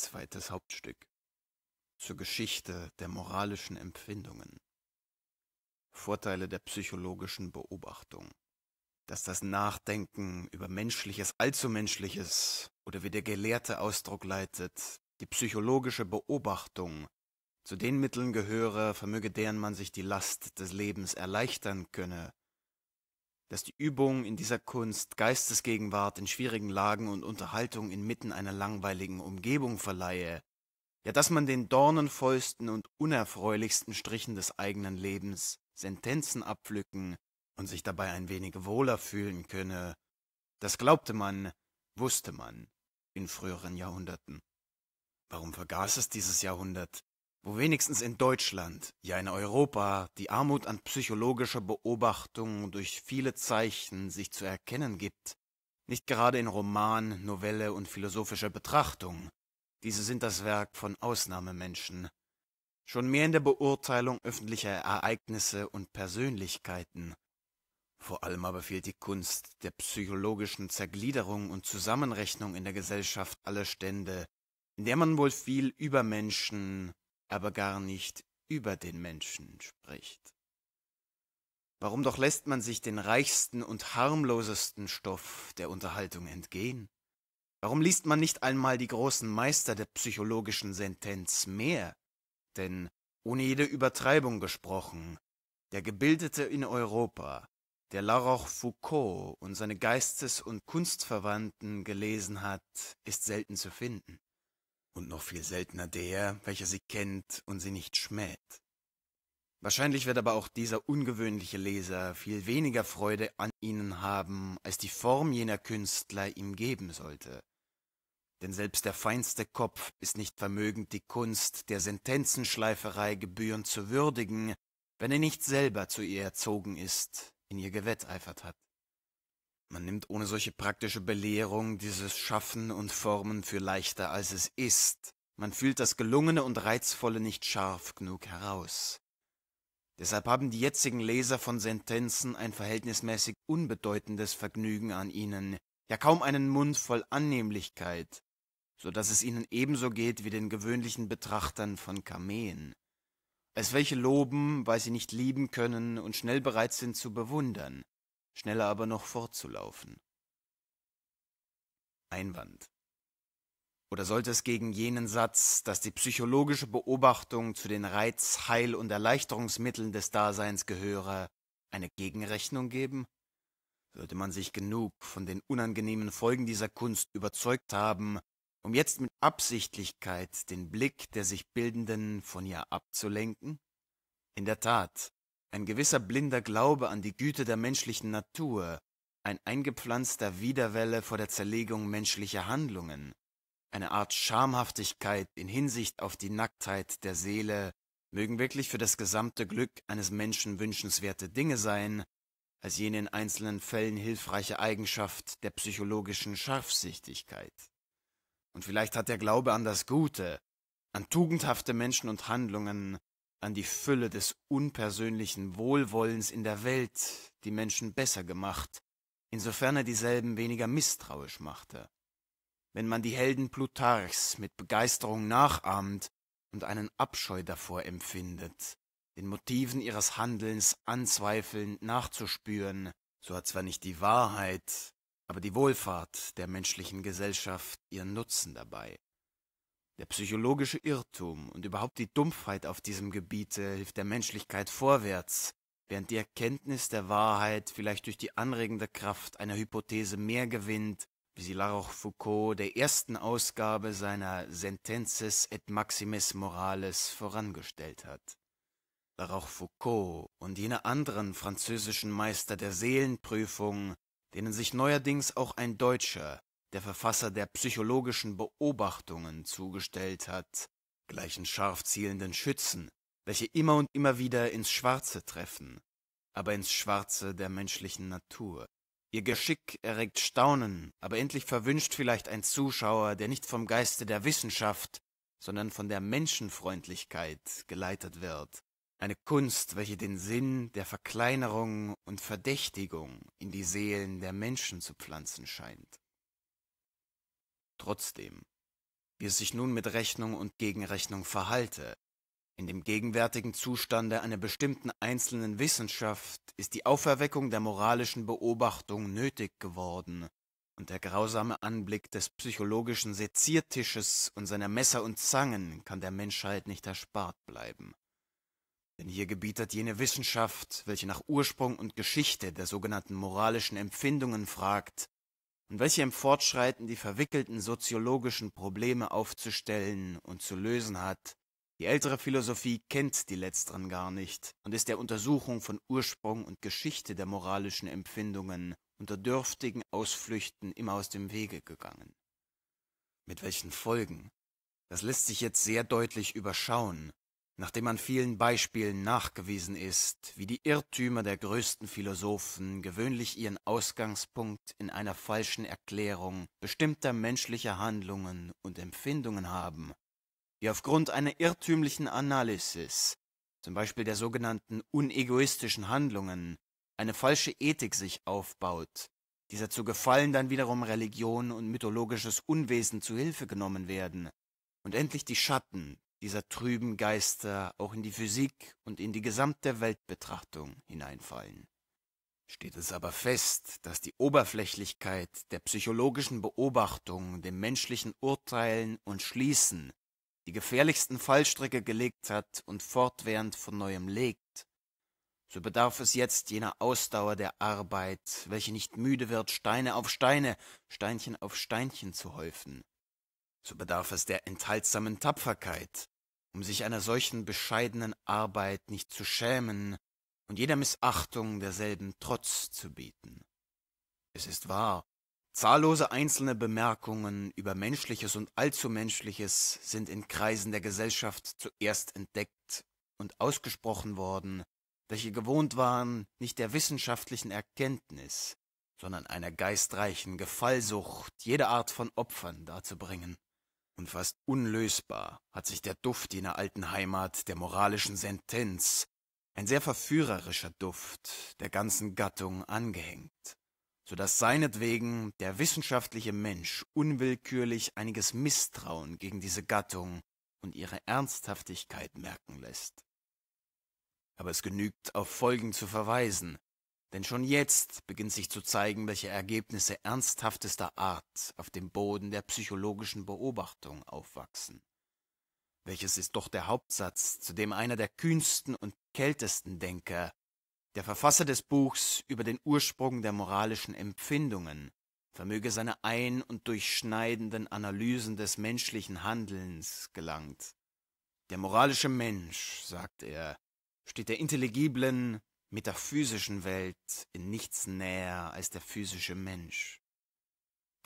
Zweites Hauptstück zur Geschichte der moralischen Empfindungen. Vorteile der psychologischen Beobachtung. Dass das Nachdenken über Menschliches, Allzumenschliches oder wie der gelehrte Ausdruck leitet, die psychologische Beobachtung zu den Mitteln gehöre, vermöge deren man sich die Last des Lebens erleichtern könne, dass die Übung in dieser Kunst Geistesgegenwart in schwierigen Lagen und Unterhaltung inmitten einer langweiligen Umgebung verleihe, ja dass man den dornenvollsten und unerfreulichsten Strichen des eigenen Lebens Sentenzen abpflücken und sich dabei ein wenig wohler fühlen könne, das glaubte man, wusste man in früheren Jahrhunderten. Warum vergaß es dieses Jahrhundert? wo wenigstens in Deutschland, ja in Europa, die Armut an psychologischer Beobachtung durch viele Zeichen sich zu erkennen gibt, nicht gerade in Roman, Novelle und philosophischer Betrachtung. Diese sind das Werk von Ausnahmemenschen. Schon mehr in der Beurteilung öffentlicher Ereignisse und Persönlichkeiten. Vor allem aber fehlt die Kunst der psychologischen Zergliederung und Zusammenrechnung in der Gesellschaft aller Stände, in der man wohl viel über Menschen, aber gar nicht über den Menschen spricht. Warum doch lässt man sich den reichsten und harmlosesten Stoff der Unterhaltung entgehen? Warum liest man nicht einmal die großen Meister der psychologischen Sentenz mehr? Denn, ohne jede Übertreibung gesprochen, der Gebildete in Europa, der La Rochefoucauld und seine Geistes- und Kunstverwandten gelesen hat, ist selten zu finden und noch viel seltener der, welcher sie kennt und sie nicht schmäht. Wahrscheinlich wird aber auch dieser ungewöhnliche Leser viel weniger Freude an ihnen haben, als die Form jener Künstler ihm geben sollte. Denn selbst der feinste Kopf ist nicht vermögend, die Kunst der Sentenzenschleiferei gebührend zu würdigen, wenn er nicht selber zu ihr erzogen ist, in ihr gewetteifert hat. Man nimmt ohne solche praktische Belehrung dieses Schaffen und Formen für leichter, als es ist. Man fühlt das Gelungene und Reizvolle nicht scharf genug heraus. Deshalb haben die jetzigen Leser von Sentenzen ein verhältnismäßig unbedeutendes Vergnügen an ihnen, ja kaum einen Mund voll Annehmlichkeit, so daß es ihnen ebenso geht wie den gewöhnlichen Betrachtern von Kameen. Als welche loben, weil sie nicht lieben können und schnell bereit sind zu bewundern, schneller aber noch fortzulaufen. Einwand. Oder sollte es gegen jenen Satz, dass die psychologische Beobachtung zu den Reiz-, Heil- und Erleichterungsmitteln des Daseins gehöre, eine Gegenrechnung geben? Sollte man sich genug von den unangenehmen Folgen dieser Kunst überzeugt haben, um jetzt mit Absichtlichkeit den Blick der sich Bildenden von ihr abzulenken? In der Tat, ein gewisser blinder Glaube an die Güte der menschlichen Natur, ein eingepflanzter Widerwelle vor der Zerlegung menschlicher Handlungen, eine Art Schamhaftigkeit in Hinsicht auf die Nacktheit der Seele mögen wirklich für das gesamte Glück eines Menschen wünschenswerte Dinge sein, als jene in einzelnen Fällen hilfreiche Eigenschaft der psychologischen Scharfsichtigkeit. Und vielleicht hat der Glaube an das Gute, an tugendhafte Menschen und Handlungen an die Fülle des unpersönlichen Wohlwollens in der Welt die Menschen besser gemacht, insofern er dieselben weniger misstrauisch machte. Wenn man die Helden Plutarchs mit Begeisterung nachahmt und einen Abscheu davor empfindet, den Motiven ihres Handelns anzweifelnd nachzuspüren, so hat zwar nicht die Wahrheit, aber die Wohlfahrt der menschlichen Gesellschaft ihren Nutzen dabei. Der psychologische Irrtum und überhaupt die Dumpfheit auf diesem Gebiete hilft der Menschlichkeit vorwärts, während die Erkenntnis der Wahrheit vielleicht durch die anregende Kraft einer Hypothese mehr gewinnt, wie sie Laroche-Foucault der ersten Ausgabe seiner Sentences et Maximis Morales vorangestellt hat. Laroche-Foucault und jene anderen französischen Meister der Seelenprüfung, denen sich neuerdings auch ein Deutscher, der Verfasser der psychologischen Beobachtungen, zugestellt hat, gleichen scharf zielenden Schützen, welche immer und immer wieder ins Schwarze treffen, aber ins Schwarze der menschlichen Natur. Ihr Geschick erregt Staunen, aber endlich verwünscht vielleicht ein Zuschauer, der nicht vom Geiste der Wissenschaft, sondern von der Menschenfreundlichkeit geleitet wird. Eine Kunst, welche den Sinn der Verkleinerung und Verdächtigung in die Seelen der Menschen zu pflanzen scheint. Trotzdem, wie es sich nun mit Rechnung und Gegenrechnung verhalte, in dem gegenwärtigen Zustande einer bestimmten einzelnen Wissenschaft ist die Auferweckung der moralischen Beobachtung nötig geworden, und der grausame Anblick des psychologischen Seziertisches und seiner Messer und Zangen kann der Menschheit nicht erspart bleiben. Denn hier gebietet jene Wissenschaft, welche nach Ursprung und Geschichte der sogenannten moralischen Empfindungen fragt, und welche im Fortschreiten die verwickelten soziologischen Probleme aufzustellen und zu lösen hat. Die ältere Philosophie kennt die letzteren gar nicht und ist der Untersuchung von Ursprung und Geschichte der moralischen Empfindungen unter dürftigen Ausflüchten immer aus dem Wege gegangen. Mit welchen Folgen? Das lässt sich jetzt sehr deutlich überschauen, nachdem an vielen Beispielen nachgewiesen ist, wie die Irrtümer der größten Philosophen gewöhnlich ihren Ausgangspunkt in einer falschen Erklärung bestimmter menschlicher Handlungen und Empfindungen haben, die aufgrund einer irrtümlichen Analysis, zum Beispiel der sogenannten unegoistischen Handlungen, eine falsche Ethik sich aufbaut, dieser zu Gefallen dann wiederum Religion und mythologisches Unwesen zu Hilfe genommen werden und endlich die Schatten, dieser trüben Geister auch in die Physik und in die gesamte Weltbetrachtung hineinfallen. Steht es aber fest, dass die Oberflächlichkeit der psychologischen Beobachtung dem menschlichen Urteilen und Schließen die gefährlichsten Fallstricke gelegt hat und fortwährend von neuem legt, so bedarf es jetzt jener Ausdauer der Arbeit, welche nicht müde wird, Steine auf Steine, Steinchen auf Steinchen zu häufen. So bedarf es der enthaltsamen Tapferkeit, um sich einer solchen bescheidenen Arbeit nicht zu schämen und jeder Missachtung derselben Trotz zu bieten. Es ist wahr, zahllose einzelne Bemerkungen über Menschliches und Allzumenschliches sind in Kreisen der Gesellschaft zuerst entdeckt und ausgesprochen worden, welche gewohnt waren, nicht der wissenschaftlichen Erkenntnis, sondern einer geistreichen Gefallsucht jede Art von Opfern darzubringen und fast unlösbar hat sich der Duft jener alten Heimat der moralischen Sentenz, ein sehr verführerischer Duft, der ganzen Gattung angehängt, so dass seinetwegen der wissenschaftliche Mensch unwillkürlich einiges Misstrauen gegen diese Gattung und ihre Ernsthaftigkeit merken lässt. Aber es genügt, auf Folgen zu verweisen, denn schon jetzt beginnt sich zu zeigen, welche Ergebnisse ernsthaftester Art auf dem Boden der psychologischen Beobachtung aufwachsen. Welches ist doch der Hauptsatz, zu dem einer der kühnsten und kältesten Denker, der Verfasser des Buchs über den Ursprung der moralischen Empfindungen, vermöge seine ein- und durchschneidenden Analysen des menschlichen Handelns gelangt. Der moralische Mensch, sagt er, steht der intelligiblen, metaphysischen Welt in nichts näher als der physische Mensch.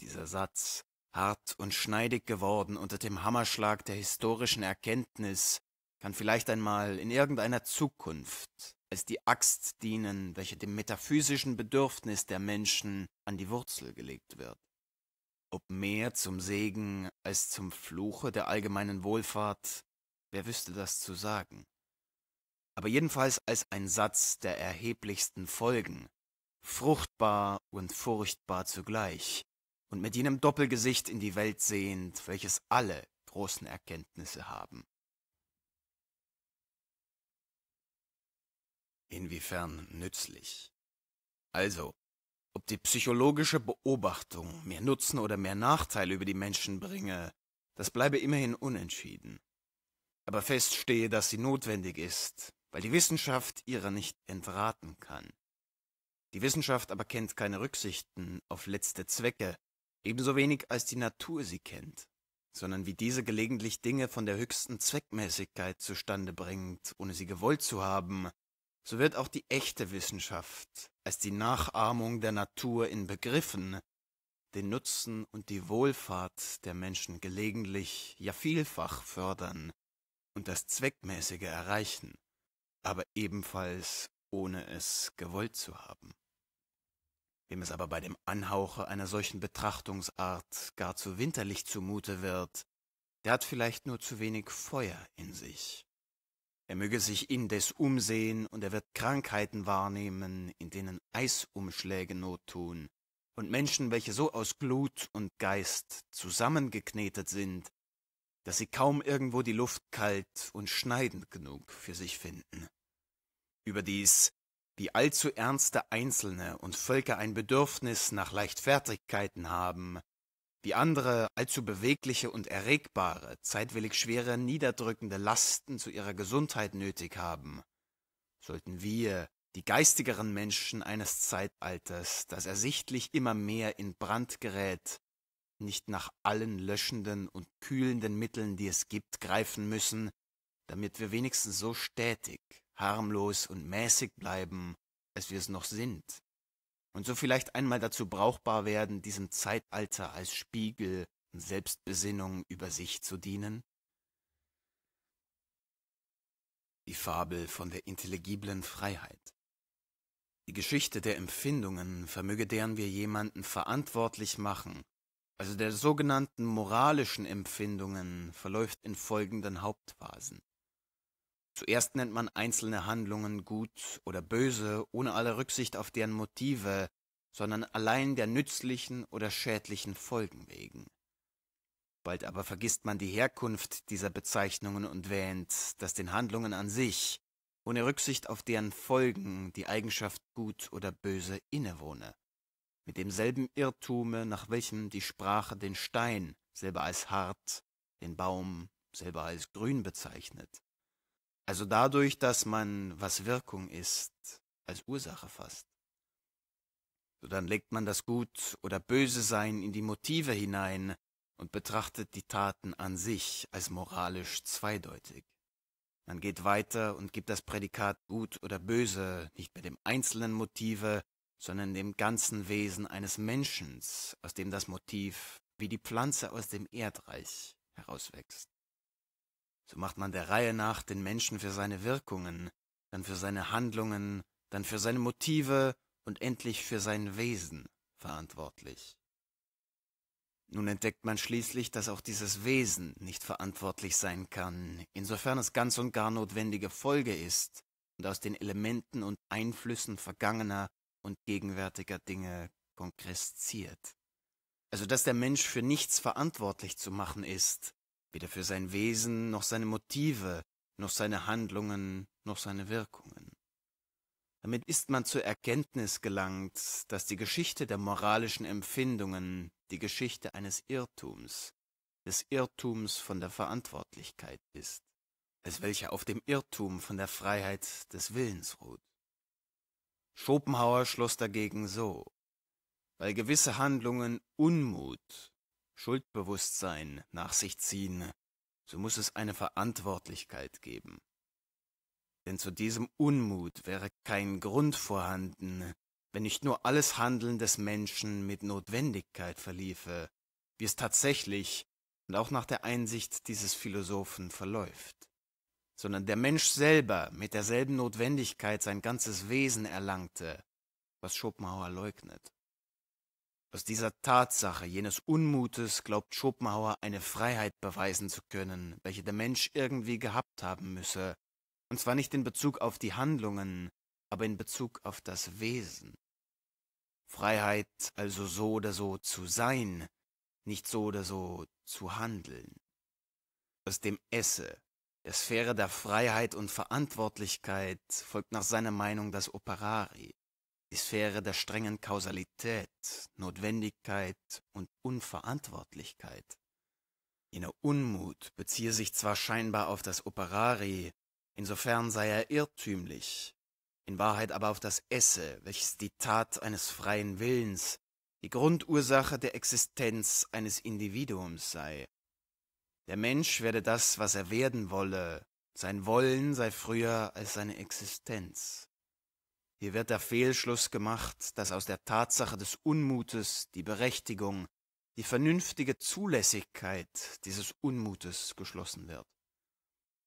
Dieser Satz, hart und schneidig geworden unter dem Hammerschlag der historischen Erkenntnis, kann vielleicht einmal in irgendeiner Zukunft als die Axt dienen, welche dem metaphysischen Bedürfnis der Menschen an die Wurzel gelegt wird. Ob mehr zum Segen als zum Fluche der allgemeinen Wohlfahrt, wer wüsste das zu sagen? aber jedenfalls als ein Satz der erheblichsten Folgen, fruchtbar und furchtbar zugleich, und mit jenem Doppelgesicht in die Welt sehend, welches alle großen Erkenntnisse haben. Inwiefern nützlich? Also, ob die psychologische Beobachtung mehr Nutzen oder mehr Nachteil über die Menschen bringe, das bleibe immerhin unentschieden. Aber feststehe, stehe, dass sie notwendig ist, weil die Wissenschaft ihrer nicht entraten kann. Die Wissenschaft aber kennt keine Rücksichten auf letzte Zwecke, ebenso wenig als die Natur sie kennt, sondern wie diese gelegentlich Dinge von der höchsten Zweckmäßigkeit zustande bringt, ohne sie gewollt zu haben, so wird auch die echte Wissenschaft als die Nachahmung der Natur in Begriffen, den Nutzen und die Wohlfahrt der Menschen gelegentlich, ja vielfach fördern und das Zweckmäßige erreichen aber ebenfalls ohne es gewollt zu haben. Wem es aber bei dem Anhauche einer solchen Betrachtungsart gar zu winterlich zumute wird, der hat vielleicht nur zu wenig Feuer in sich. Er möge sich indes umsehen, und er wird Krankheiten wahrnehmen, in denen Eisumschläge not tun, und Menschen, welche so aus Glut und Geist zusammengeknetet sind, dass sie kaum irgendwo die Luft kalt und schneidend genug für sich finden. Überdies, wie allzu ernste Einzelne und Völker ein Bedürfnis nach Leichtfertigkeiten haben, wie andere allzu bewegliche und erregbare, zeitwillig schwere, niederdrückende Lasten zu ihrer Gesundheit nötig haben, sollten wir, die geistigeren Menschen eines Zeitalters, das ersichtlich immer mehr in Brand gerät, nicht nach allen löschenden und kühlenden Mitteln, die es gibt, greifen müssen, damit wir wenigstens so stetig, harmlos und mäßig bleiben, als wir es noch sind, und so vielleicht einmal dazu brauchbar werden, diesem Zeitalter als Spiegel und Selbstbesinnung über sich zu dienen? Die Fabel von der intelligiblen Freiheit. Die Geschichte der Empfindungen, vermöge deren wir jemanden verantwortlich machen, also der sogenannten moralischen Empfindungen, verläuft in folgenden Hauptphasen. Zuerst nennt man einzelne Handlungen gut oder böse, ohne alle Rücksicht auf deren Motive, sondern allein der nützlichen oder schädlichen Folgen wegen. Bald aber vergisst man die Herkunft dieser Bezeichnungen und wähnt, dass den Handlungen an sich, ohne Rücksicht auf deren Folgen, die Eigenschaft gut oder böse innewohne mit demselben Irrtume, nach welchem die Sprache den Stein selber als hart, den Baum selber als grün bezeichnet. Also dadurch, dass man, was Wirkung ist, als Ursache fasst. So dann legt man das Gut oder Böse Sein in die Motive hinein und betrachtet die Taten an sich als moralisch zweideutig. Man geht weiter und gibt das Prädikat Gut oder Böse nicht mit dem einzelnen Motive, sondern dem ganzen Wesen eines Menschen, aus dem das Motiv wie die Pflanze aus dem Erdreich herauswächst. So macht man der Reihe nach den Menschen für seine Wirkungen, dann für seine Handlungen, dann für seine Motive und endlich für sein Wesen verantwortlich. Nun entdeckt man schließlich, dass auch dieses Wesen nicht verantwortlich sein kann, insofern es ganz und gar notwendige Folge ist und aus den Elementen und Einflüssen vergangener und gegenwärtiger Dinge konkresziert. Also dass der Mensch für nichts verantwortlich zu machen ist, weder für sein Wesen noch seine Motive, noch seine Handlungen, noch seine Wirkungen. Damit ist man zur Erkenntnis gelangt, dass die Geschichte der moralischen Empfindungen die Geschichte eines Irrtums, des Irrtums von der Verantwortlichkeit ist, als welcher auf dem Irrtum von der Freiheit des Willens ruht. Schopenhauer schloss dagegen so, weil gewisse Handlungen Unmut, Schuldbewusstsein nach sich ziehen, so muss es eine Verantwortlichkeit geben. Denn zu diesem Unmut wäre kein Grund vorhanden, wenn nicht nur alles Handeln des Menschen mit Notwendigkeit verliefe, wie es tatsächlich und auch nach der Einsicht dieses Philosophen verläuft sondern der Mensch selber mit derselben Notwendigkeit sein ganzes Wesen erlangte, was Schopenhauer leugnet. Aus dieser Tatsache jenes Unmutes glaubt Schopenhauer eine Freiheit beweisen zu können, welche der Mensch irgendwie gehabt haben müsse, und zwar nicht in Bezug auf die Handlungen, aber in Bezug auf das Wesen. Freiheit also so oder so zu sein, nicht so oder so zu handeln. Aus dem Esse, der Sphäre der Freiheit und Verantwortlichkeit folgt nach seiner Meinung das Operari, die Sphäre der strengen Kausalität, Notwendigkeit und Unverantwortlichkeit. Jener Unmut beziehe sich zwar scheinbar auf das Operari, insofern sei er irrtümlich, in Wahrheit aber auf das Esse, welches die Tat eines freien Willens, die Grundursache der Existenz eines Individuums sei der Mensch werde das, was er werden wolle. Sein Wollen sei früher als seine Existenz. Hier wird der Fehlschluss gemacht, dass aus der Tatsache des Unmutes die Berechtigung, die vernünftige Zulässigkeit dieses Unmutes geschlossen wird.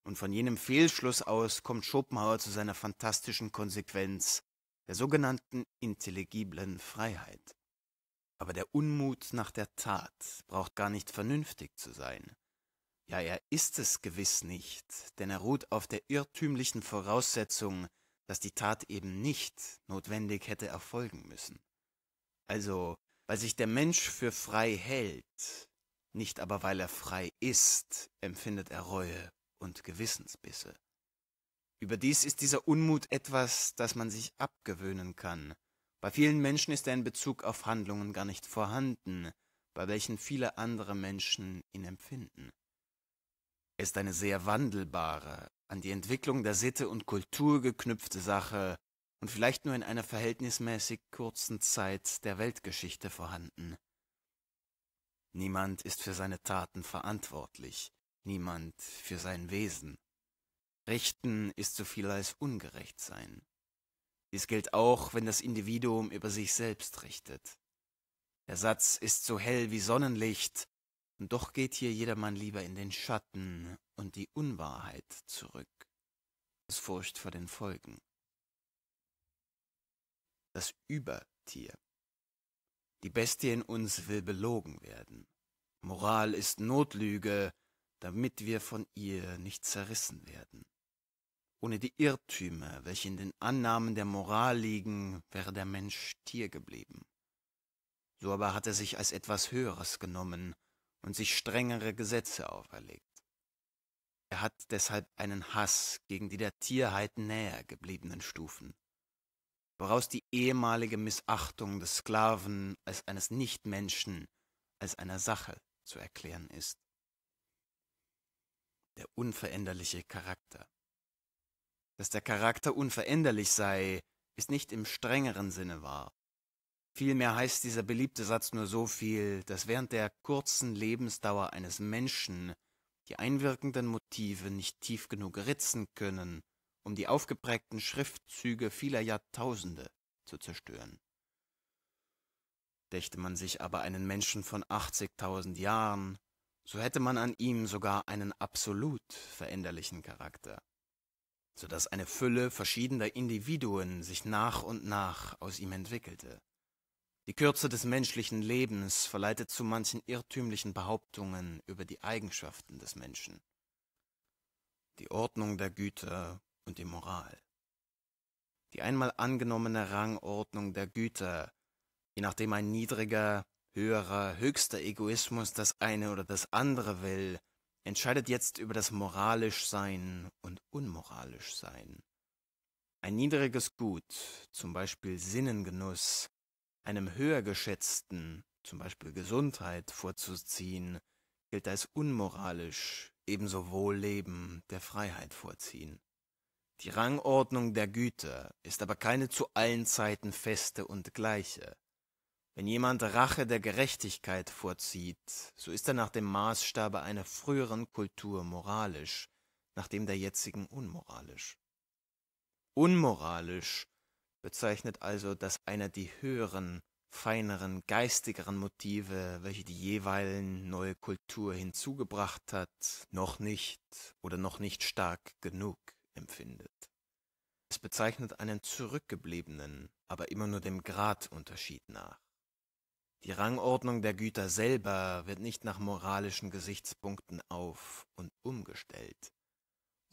Und von jenem Fehlschluss aus kommt Schopenhauer zu seiner fantastischen Konsequenz der sogenannten intelligiblen Freiheit. Aber der Unmut nach der Tat braucht gar nicht vernünftig zu sein. Ja, er ist es gewiss nicht, denn er ruht auf der irrtümlichen Voraussetzung, dass die Tat eben nicht notwendig hätte erfolgen müssen. Also, weil sich der Mensch für frei hält, nicht aber weil er frei ist, empfindet er Reue und Gewissensbisse. Überdies ist dieser Unmut etwas, das man sich abgewöhnen kann. Bei vielen Menschen ist er in Bezug auf Handlungen gar nicht vorhanden, bei welchen viele andere Menschen ihn empfinden ist eine sehr wandelbare, an die Entwicklung der Sitte und Kultur geknüpfte Sache und vielleicht nur in einer verhältnismäßig kurzen Zeit der Weltgeschichte vorhanden. Niemand ist für seine Taten verantwortlich, niemand für sein Wesen. Richten ist so viel als ungerecht sein. Dies gilt auch, wenn das Individuum über sich selbst richtet. Der Satz ist so hell wie Sonnenlicht und Doch geht hier jedermann lieber in den Schatten und die Unwahrheit zurück, aus Furcht vor den Folgen. Das Übertier. Die Bestie in uns will belogen werden. Moral ist Notlüge, damit wir von ihr nicht zerrissen werden. Ohne die Irrtümer, welche in den Annahmen der Moral liegen, wäre der Mensch Tier geblieben. So aber hat er sich als etwas Höheres genommen und sich strengere Gesetze auferlegt. Er hat deshalb einen Hass gegen die der Tierheit näher gebliebenen Stufen, woraus die ehemalige Missachtung des Sklaven als eines Nichtmenschen, als einer Sache zu erklären ist. Der unveränderliche Charakter. Dass der Charakter unveränderlich sei, ist nicht im strengeren Sinne wahr, Vielmehr heißt dieser beliebte Satz nur so viel, dass während der kurzen Lebensdauer eines Menschen die einwirkenden Motive nicht tief genug ritzen können, um die aufgeprägten Schriftzüge vieler Jahrtausende zu zerstören. Dächte man sich aber einen Menschen von 80.000 Jahren, so hätte man an ihm sogar einen absolut veränderlichen Charakter, so dass eine Fülle verschiedener Individuen sich nach und nach aus ihm entwickelte. Die Kürze des menschlichen Lebens verleitet zu manchen irrtümlichen Behauptungen über die Eigenschaften des Menschen, die Ordnung der Güter und die Moral. Die einmal angenommene Rangordnung der Güter, je nachdem ein niedriger, höherer, höchster Egoismus das eine oder das andere will, entscheidet jetzt über das moralisch Sein und unmoralisch Sein. Ein niedriges Gut, zum Beispiel Sinnengenuss, einem höher geschätzten, zum Beispiel Gesundheit, vorzuziehen, gilt als unmoralisch, ebenso Wohlleben der Freiheit vorziehen. Die Rangordnung der Güter ist aber keine zu allen Zeiten feste und gleiche. Wenn jemand Rache der Gerechtigkeit vorzieht, so ist er nach dem Maßstabe einer früheren Kultur moralisch, nach dem der jetzigen unmoralisch. Unmoralisch bezeichnet also, dass einer die höheren, feineren, geistigeren Motive, welche die jeweiligen neue Kultur hinzugebracht hat, noch nicht oder noch nicht stark genug empfindet. Es bezeichnet einen zurückgebliebenen, aber immer nur dem Gradunterschied nach. Die Rangordnung der Güter selber wird nicht nach moralischen Gesichtspunkten auf und umgestellt.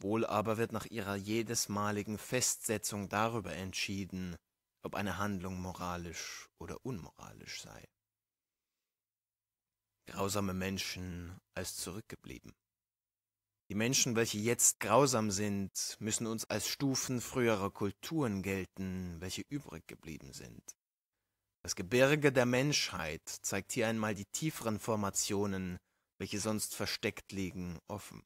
Wohl aber wird nach ihrer jedesmaligen Festsetzung darüber entschieden, ob eine Handlung moralisch oder unmoralisch sei. Grausame Menschen als zurückgeblieben. Die Menschen, welche jetzt grausam sind, müssen uns als Stufen früherer Kulturen gelten, welche übrig geblieben sind. Das Gebirge der Menschheit zeigt hier einmal die tieferen Formationen, welche sonst versteckt liegen, offen.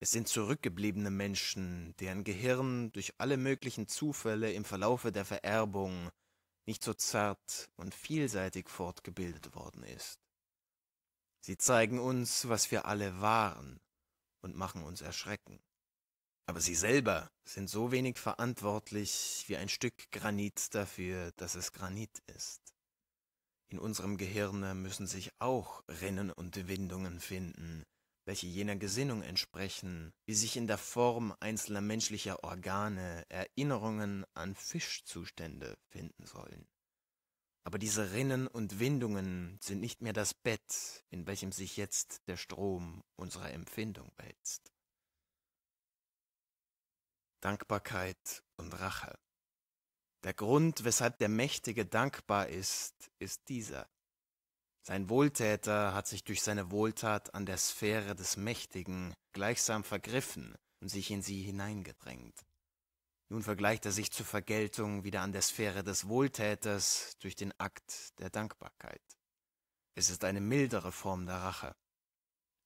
Es sind zurückgebliebene Menschen, deren Gehirn durch alle möglichen Zufälle im Verlaufe der Vererbung nicht so zart und vielseitig fortgebildet worden ist. Sie zeigen uns, was wir alle waren und machen uns erschrecken. Aber sie selber sind so wenig verantwortlich wie ein Stück Granit dafür, dass es Granit ist. In unserem Gehirne müssen sich auch Rinnen und Windungen finden, welche jener Gesinnung entsprechen, wie sich in der Form einzelner menschlicher Organe Erinnerungen an Fischzustände finden sollen. Aber diese Rinnen und Windungen sind nicht mehr das Bett, in welchem sich jetzt der Strom unserer Empfindung wälzt. Dankbarkeit und Rache. Der Grund, weshalb der Mächtige dankbar ist, ist dieser. Sein Wohltäter hat sich durch seine Wohltat an der Sphäre des Mächtigen gleichsam vergriffen und sich in sie hineingedrängt. Nun vergleicht er sich zur Vergeltung wieder an der Sphäre des Wohltäters durch den Akt der Dankbarkeit. Es ist eine mildere Form der Rache.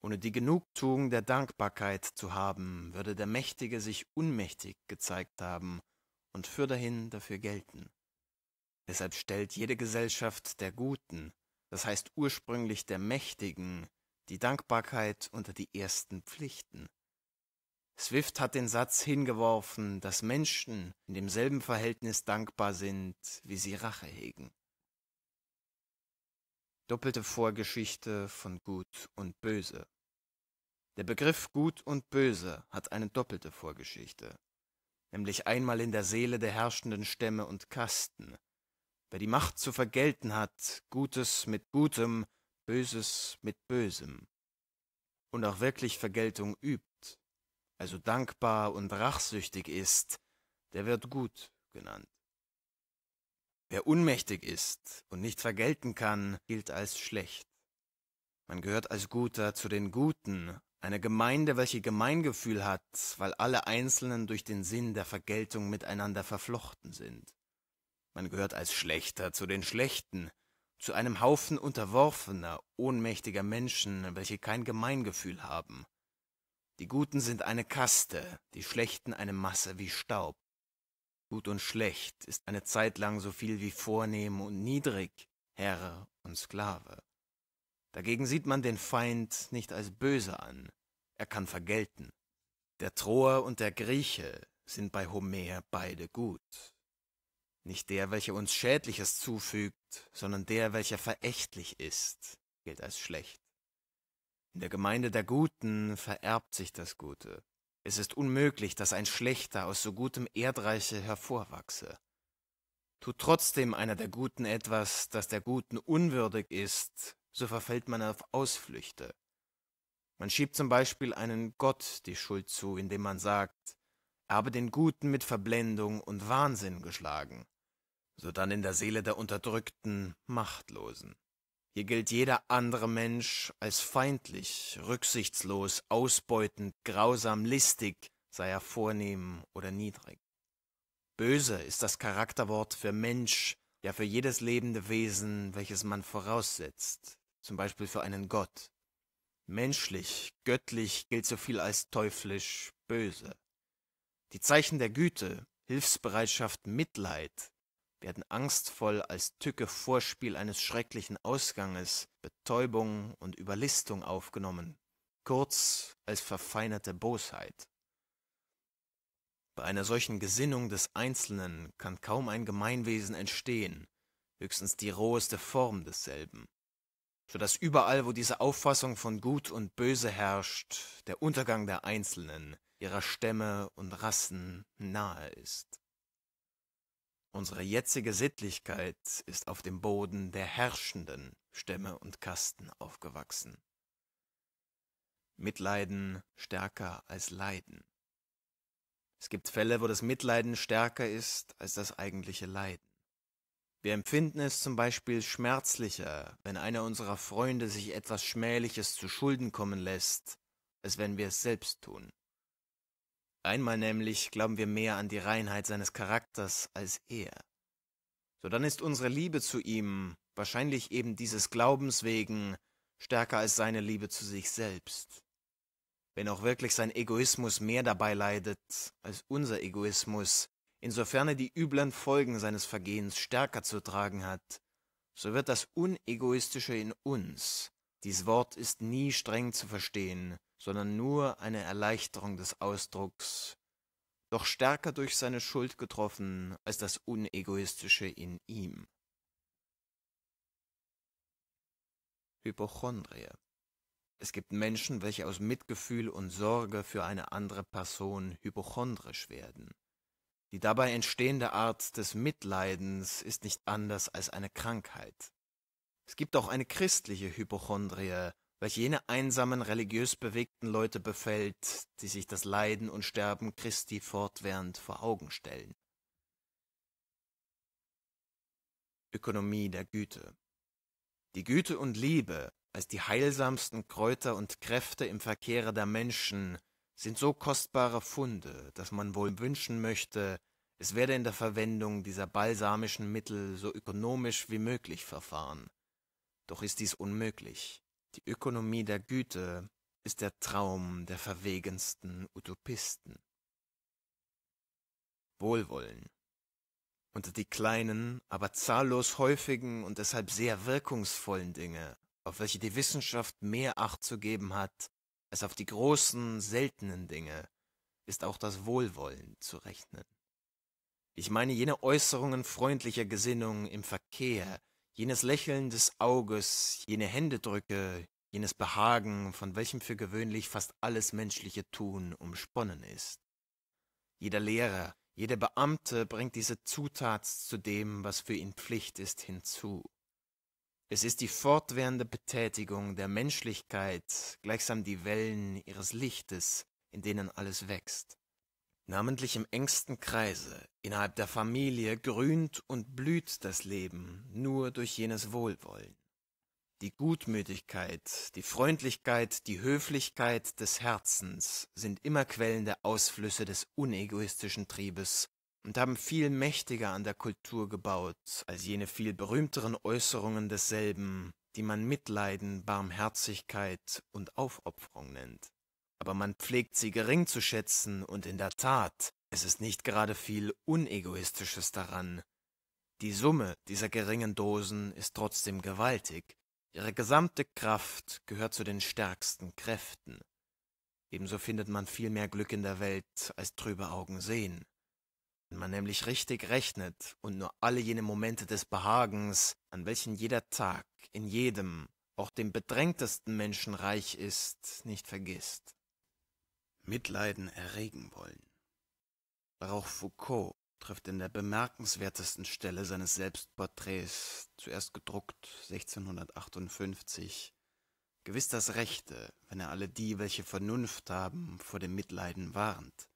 Ohne die Genugtuung der Dankbarkeit zu haben, würde der Mächtige sich unmächtig gezeigt haben und fürderhin dafür gelten. Deshalb stellt jede Gesellschaft der Guten das heißt ursprünglich der Mächtigen, die Dankbarkeit unter die ersten Pflichten. Swift hat den Satz hingeworfen, dass Menschen in demselben Verhältnis dankbar sind, wie sie Rache hegen. Doppelte Vorgeschichte von Gut und Böse. Der Begriff Gut und Böse hat eine doppelte Vorgeschichte, nämlich einmal in der Seele der herrschenden Stämme und Kasten, Wer die Macht zu vergelten hat, Gutes mit Gutem, Böses mit Bösem. Und auch wirklich Vergeltung übt, also dankbar und rachsüchtig ist, der wird gut genannt. Wer unmächtig ist und nicht vergelten kann, gilt als schlecht. Man gehört als Guter zu den Guten, eine Gemeinde, welche Gemeingefühl hat, weil alle Einzelnen durch den Sinn der Vergeltung miteinander verflochten sind. Man gehört als Schlechter zu den Schlechten, zu einem Haufen unterworfener, ohnmächtiger Menschen, welche kein Gemeingefühl haben. Die Guten sind eine Kaste, die Schlechten eine Masse wie Staub. Gut und schlecht ist eine Zeit lang so viel wie vornehm und niedrig, Herr und Sklave. Dagegen sieht man den Feind nicht als böse an, er kann vergelten. Der Troer und der Grieche sind bei Homer beide gut. Nicht der, welcher uns Schädliches zufügt, sondern der, welcher verächtlich ist, gilt als schlecht. In der Gemeinde der Guten vererbt sich das Gute. Es ist unmöglich, dass ein Schlechter aus so gutem Erdreiche hervorwachse. Tut trotzdem einer der Guten etwas, das der Guten unwürdig ist, so verfällt man auf Ausflüchte. Man schiebt zum Beispiel einem Gott die Schuld zu, indem man sagt, er habe den Guten mit Verblendung und Wahnsinn geschlagen sodann in der Seele der Unterdrückten, Machtlosen. Hier gilt jeder andere Mensch als feindlich, rücksichtslos, ausbeutend, grausam, listig, sei er vornehm oder niedrig. Böse ist das Charakterwort für Mensch, ja für jedes lebende Wesen, welches man voraussetzt, zum Beispiel für einen Gott. Menschlich, göttlich gilt so viel als teuflisch, böse. Die Zeichen der Güte, Hilfsbereitschaft, Mitleid werden angstvoll als tücke Vorspiel eines schrecklichen Ausganges, Betäubung und Überlistung aufgenommen, kurz als verfeinerte Bosheit. Bei einer solchen Gesinnung des Einzelnen kann kaum ein Gemeinwesen entstehen, höchstens die roheste Form desselben, so dass überall, wo diese Auffassung von Gut und Böse herrscht, der Untergang der Einzelnen, ihrer Stämme und Rassen nahe ist. Unsere jetzige Sittlichkeit ist auf dem Boden der herrschenden Stämme und Kasten aufgewachsen. Mitleiden stärker als Leiden. Es gibt Fälle, wo das Mitleiden stärker ist als das eigentliche Leiden. Wir empfinden es zum Beispiel schmerzlicher, wenn einer unserer Freunde sich etwas Schmähliches zu Schulden kommen lässt, als wenn wir es selbst tun. Einmal nämlich glauben wir mehr an die Reinheit seines Charakters als er. So dann ist unsere Liebe zu ihm wahrscheinlich eben dieses Glaubens wegen stärker als seine Liebe zu sich selbst. Wenn auch wirklich sein Egoismus mehr dabei leidet als unser Egoismus, insofern er die üblen Folgen seines Vergehens stärker zu tragen hat, so wird das Unegoistische in uns, dies Wort ist nie streng zu verstehen, sondern nur eine Erleichterung des Ausdrucks, doch stärker durch seine Schuld getroffen als das Unegoistische in ihm. Hypochondrie. Es gibt Menschen, welche aus Mitgefühl und Sorge für eine andere Person hypochondrisch werden. Die dabei entstehende Art des Mitleidens ist nicht anders als eine Krankheit. Es gibt auch eine christliche Hypochondrie, welche jene einsamen, religiös bewegten Leute befällt, die sich das Leiden und Sterben Christi fortwährend vor Augen stellen. Ökonomie der Güte Die Güte und Liebe als die heilsamsten Kräuter und Kräfte im Verkehre der Menschen sind so kostbare Funde, dass man wohl wünschen möchte, es werde in der Verwendung dieser balsamischen Mittel so ökonomisch wie möglich verfahren. Doch ist dies unmöglich. Die Ökonomie der Güte ist der Traum der verwegensten Utopisten. Wohlwollen. Unter die kleinen, aber zahllos häufigen und deshalb sehr wirkungsvollen Dinge, auf welche die Wissenschaft mehr Acht zu geben hat, als auf die großen, seltenen Dinge, ist auch das Wohlwollen zu rechnen. Ich meine jene Äußerungen freundlicher Gesinnung im Verkehr, jenes Lächeln des Auges, jene Händedrücke, jenes Behagen, von welchem für gewöhnlich fast alles menschliche Tun umsponnen ist. Jeder Lehrer, jeder Beamte bringt diese Zutat zu dem, was für ihn Pflicht ist, hinzu. Es ist die fortwährende Betätigung der Menschlichkeit, gleichsam die Wellen ihres Lichtes, in denen alles wächst. Namentlich im engsten Kreise, innerhalb der Familie, grünt und blüht das Leben nur durch jenes Wohlwollen. Die Gutmütigkeit, die Freundlichkeit, die Höflichkeit des Herzens sind immer quellende Ausflüsse des unegoistischen Triebes und haben viel mächtiger an der Kultur gebaut als jene viel berühmteren Äußerungen desselben, die man Mitleiden, Barmherzigkeit und Aufopferung nennt aber man pflegt sie gering zu schätzen und in der Tat, es ist nicht gerade viel Unegoistisches daran. Die Summe dieser geringen Dosen ist trotzdem gewaltig, ihre gesamte Kraft gehört zu den stärksten Kräften. Ebenso findet man viel mehr Glück in der Welt, als trübe Augen sehen. Wenn man nämlich richtig rechnet und nur alle jene Momente des Behagens, an welchen jeder Tag in jedem, auch dem bedrängtesten Menschen reich ist, nicht vergisst. Mitleiden erregen wollen. Auch Foucault trifft in der bemerkenswertesten Stelle seines Selbstporträts, zuerst gedruckt 1658, gewiss das Rechte, wenn er alle die, welche Vernunft haben, vor dem Mitleiden warnt,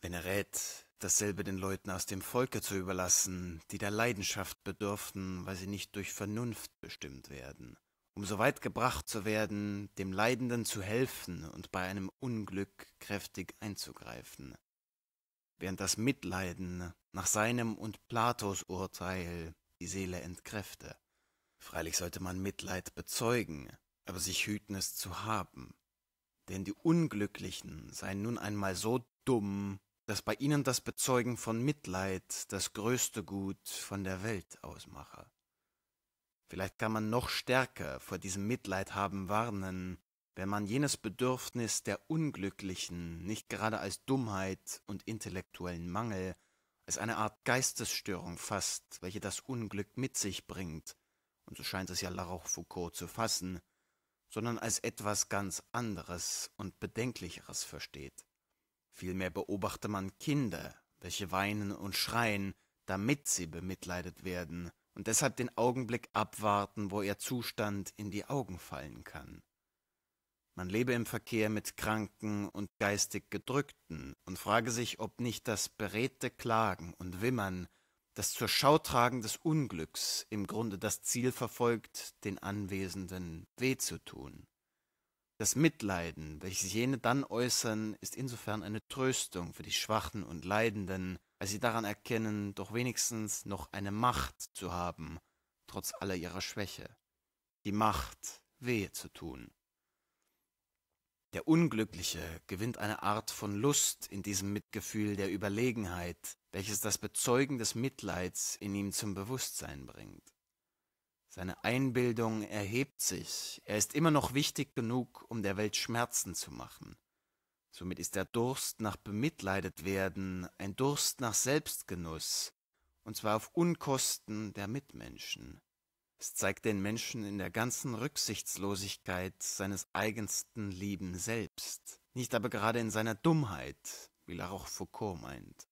wenn er rät, dasselbe den Leuten aus dem Volke zu überlassen, die der Leidenschaft bedürften, weil sie nicht durch Vernunft bestimmt werden, um so weit gebracht zu werden, dem Leidenden zu helfen und bei einem Unglück kräftig einzugreifen. Während das Mitleiden nach seinem und Platos Urteil die Seele entkräfte. Freilich sollte man Mitleid bezeugen, aber sich hüten es zu haben. Denn die Unglücklichen seien nun einmal so dumm, dass bei ihnen das Bezeugen von Mitleid das größte Gut von der Welt ausmache. Vielleicht kann man noch stärker vor diesem Mitleid haben warnen, wenn man jenes Bedürfnis der Unglücklichen nicht gerade als Dummheit und intellektuellen Mangel, als eine Art Geistesstörung fasst, welche das Unglück mit sich bringt, und so scheint es ja Larocque-Foucault zu fassen, sondern als etwas ganz anderes und Bedenklicheres versteht. Vielmehr beobachte man Kinder, welche weinen und schreien, damit sie bemitleidet werden, und deshalb den Augenblick abwarten, wo ihr Zustand in die Augen fallen kann. Man lebe im Verkehr mit Kranken und geistig Gedrückten und frage sich, ob nicht das beredte Klagen und Wimmern, das zur Schautragen des Unglücks im Grunde das Ziel verfolgt, den Anwesenden weh zu tun. Das Mitleiden, welches jene dann äußern, ist insofern eine Tröstung für die Schwachen und Leidenden, weil sie daran erkennen, doch wenigstens noch eine Macht zu haben, trotz aller ihrer Schwäche, die Macht, Wehe zu tun. Der Unglückliche gewinnt eine Art von Lust in diesem Mitgefühl der Überlegenheit, welches das Bezeugen des Mitleids in ihm zum Bewusstsein bringt. Seine Einbildung erhebt sich, er ist immer noch wichtig genug, um der Welt Schmerzen zu machen. Somit ist der Durst nach Bemitleidetwerden ein Durst nach Selbstgenuss, und zwar auf Unkosten der Mitmenschen. Es zeigt den Menschen in der ganzen Rücksichtslosigkeit seines eigensten lieben Selbst, nicht aber gerade in seiner Dummheit, wie Laroche Foucault meint.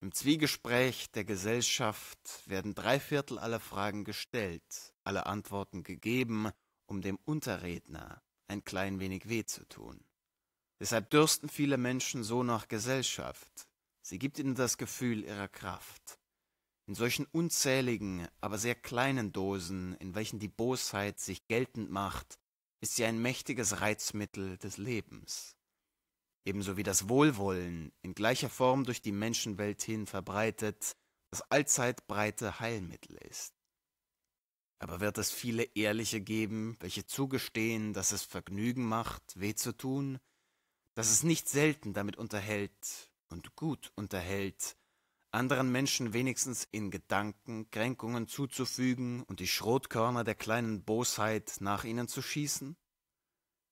Im Zwiegespräch der Gesellschaft werden drei Viertel aller Fragen gestellt, alle Antworten gegeben, um dem Unterredner ein klein wenig weh zu tun. Deshalb dürsten viele Menschen so nach Gesellschaft. Sie gibt ihnen das Gefühl ihrer Kraft. In solchen unzähligen, aber sehr kleinen Dosen, in welchen die Bosheit sich geltend macht, ist sie ein mächtiges Reizmittel des Lebens. Ebenso wie das Wohlwollen in gleicher Form durch die Menschenwelt hin verbreitet, das allzeit breite Heilmittel ist. Aber wird es viele Ehrliche geben, welche zugestehen, dass es Vergnügen macht, weh zu tun, dass es nicht selten damit unterhält und gut unterhält, anderen Menschen wenigstens in Gedanken Kränkungen zuzufügen und die Schrotkörner der kleinen Bosheit nach ihnen zu schießen?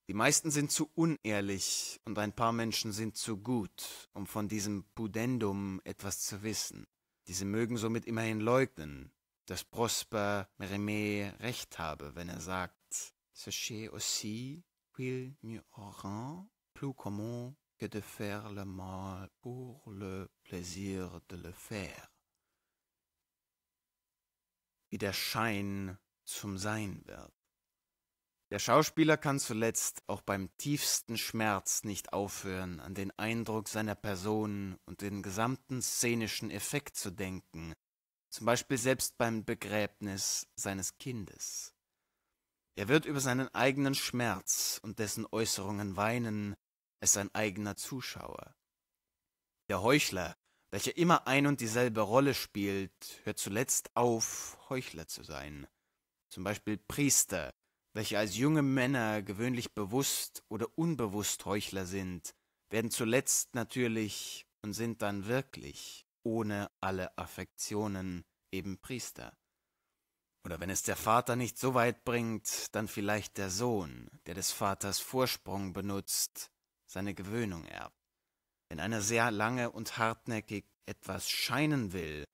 Die meisten sind zu unehrlich und ein paar Menschen sind zu gut, um von diesem Pudendum etwas zu wissen. Diese mögen somit immerhin leugnen, dass Prosper Mérimée recht habe, wenn er sagt, Sachez aussi qu'il n'y aura plus commun que de faire le mal pour le Plaisir de le faire, wie der Schein zum Sein wird. Der Schauspieler kann zuletzt auch beim tiefsten Schmerz nicht aufhören, an den Eindruck seiner Person und den gesamten szenischen Effekt zu denken, zum Beispiel selbst beim Begräbnis seines Kindes. Er wird über seinen eigenen Schmerz und dessen Äußerungen weinen, es sein eigener Zuschauer. Der Heuchler, welcher immer ein und dieselbe Rolle spielt, hört zuletzt auf, Heuchler zu sein. Zum Beispiel Priester, welche als junge Männer gewöhnlich bewusst oder unbewusst Heuchler sind, werden zuletzt natürlich und sind dann wirklich, ohne alle Affektionen, eben Priester. Oder wenn es der Vater nicht so weit bringt, dann vielleicht der Sohn, der des Vaters Vorsprung benutzt, seine Gewöhnung erbt. Wenn einer sehr lange und hartnäckig etwas scheinen will,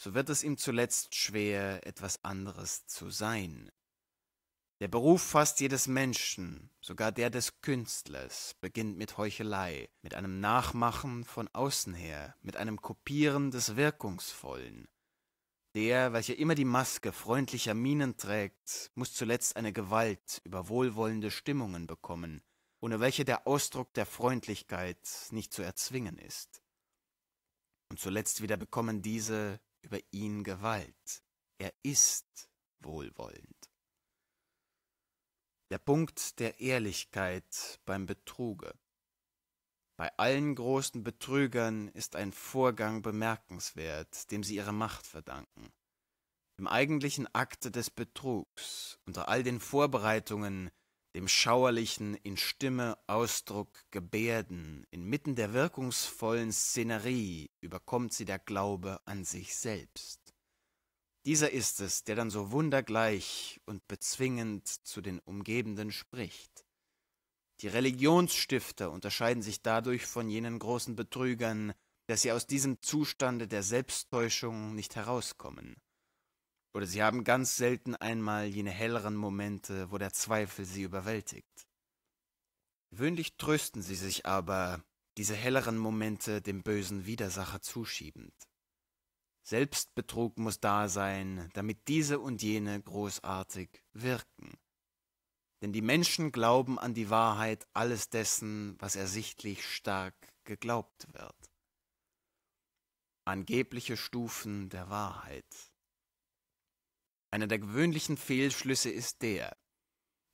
so wird es ihm zuletzt schwer, etwas anderes zu sein. Der Beruf fast jedes Menschen, sogar der des Künstlers, beginnt mit Heuchelei, mit einem Nachmachen von außen her, mit einem Kopieren des Wirkungsvollen. Der, welcher immer die Maske freundlicher Mienen trägt, muss zuletzt eine Gewalt über wohlwollende Stimmungen bekommen, ohne welche der Ausdruck der Freundlichkeit nicht zu erzwingen ist. Und zuletzt wieder bekommen diese über ihn Gewalt. Er ist wohlwollend. Der Punkt der Ehrlichkeit beim Betruge. Bei allen großen Betrügern ist ein Vorgang bemerkenswert, dem sie ihre Macht verdanken. Im eigentlichen Akte des Betrugs, unter all den Vorbereitungen, dem Schauerlichen in Stimme, Ausdruck, Gebärden, inmitten der wirkungsvollen Szenerie überkommt sie der Glaube an sich selbst. Dieser ist es, der dann so wundergleich und bezwingend zu den Umgebenden spricht. Die Religionsstifter unterscheiden sich dadurch von jenen großen Betrügern, dass sie aus diesem Zustande der Selbsttäuschung nicht herauskommen. Oder sie haben ganz selten einmal jene helleren Momente, wo der Zweifel sie überwältigt. Gewöhnlich trösten sie sich aber, diese helleren Momente dem bösen Widersacher zuschiebend. Selbstbetrug muss da sein, damit diese und jene großartig wirken. Denn die Menschen glauben an die Wahrheit alles dessen, was ersichtlich stark geglaubt wird. Angebliche Stufen der Wahrheit. Einer der gewöhnlichen Fehlschlüsse ist der,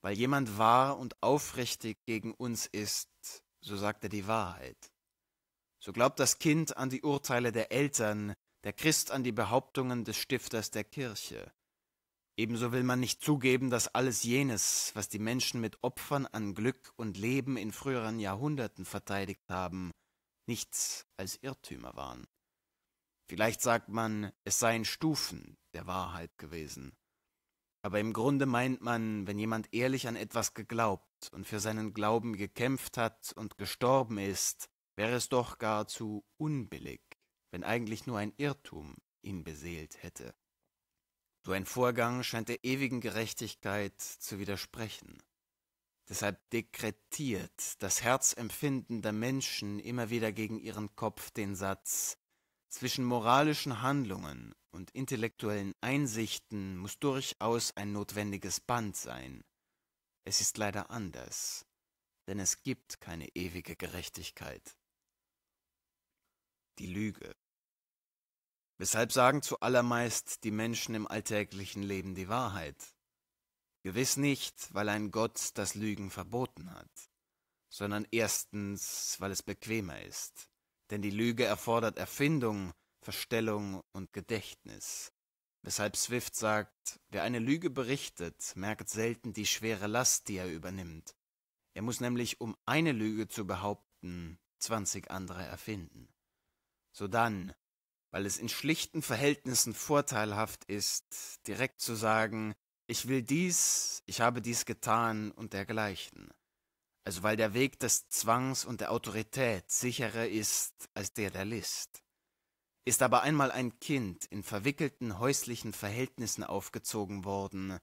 weil jemand wahr und aufrichtig gegen uns ist, so sagt er die Wahrheit. So glaubt das Kind an die Urteile der Eltern, der Christ an die Behauptungen des Stifters der Kirche. Ebenso will man nicht zugeben, dass alles jenes, was die Menschen mit Opfern an Glück und Leben in früheren Jahrhunderten verteidigt haben, nichts als Irrtümer waren. Vielleicht sagt man, es seien Stufen der Wahrheit gewesen. Aber im Grunde meint man, wenn jemand ehrlich an etwas geglaubt und für seinen Glauben gekämpft hat und gestorben ist, wäre es doch gar zu unbillig, wenn eigentlich nur ein Irrtum ihn beseelt hätte. So ein Vorgang scheint der ewigen Gerechtigkeit zu widersprechen. Deshalb dekretiert das Herzempfinden der Menschen immer wieder gegen ihren Kopf den Satz zwischen moralischen Handlungen und intellektuellen Einsichten muss durchaus ein notwendiges Band sein. Es ist leider anders, denn es gibt keine ewige Gerechtigkeit. Die Lüge. Weshalb sagen zuallermeist die Menschen im alltäglichen Leben die Wahrheit? Gewiss nicht, weil ein Gott das Lügen verboten hat, sondern erstens, weil es bequemer ist denn die Lüge erfordert Erfindung, Verstellung und Gedächtnis. Weshalb Swift sagt, wer eine Lüge berichtet, merkt selten die schwere Last, die er übernimmt. Er muss nämlich, um eine Lüge zu behaupten, zwanzig andere erfinden. Sodann, weil es in schlichten Verhältnissen vorteilhaft ist, direkt zu sagen, ich will dies, ich habe dies getan und dergleichen. Also weil der Weg des Zwangs und der Autorität sicherer ist als der der List. Ist aber einmal ein Kind in verwickelten häuslichen Verhältnissen aufgezogen worden,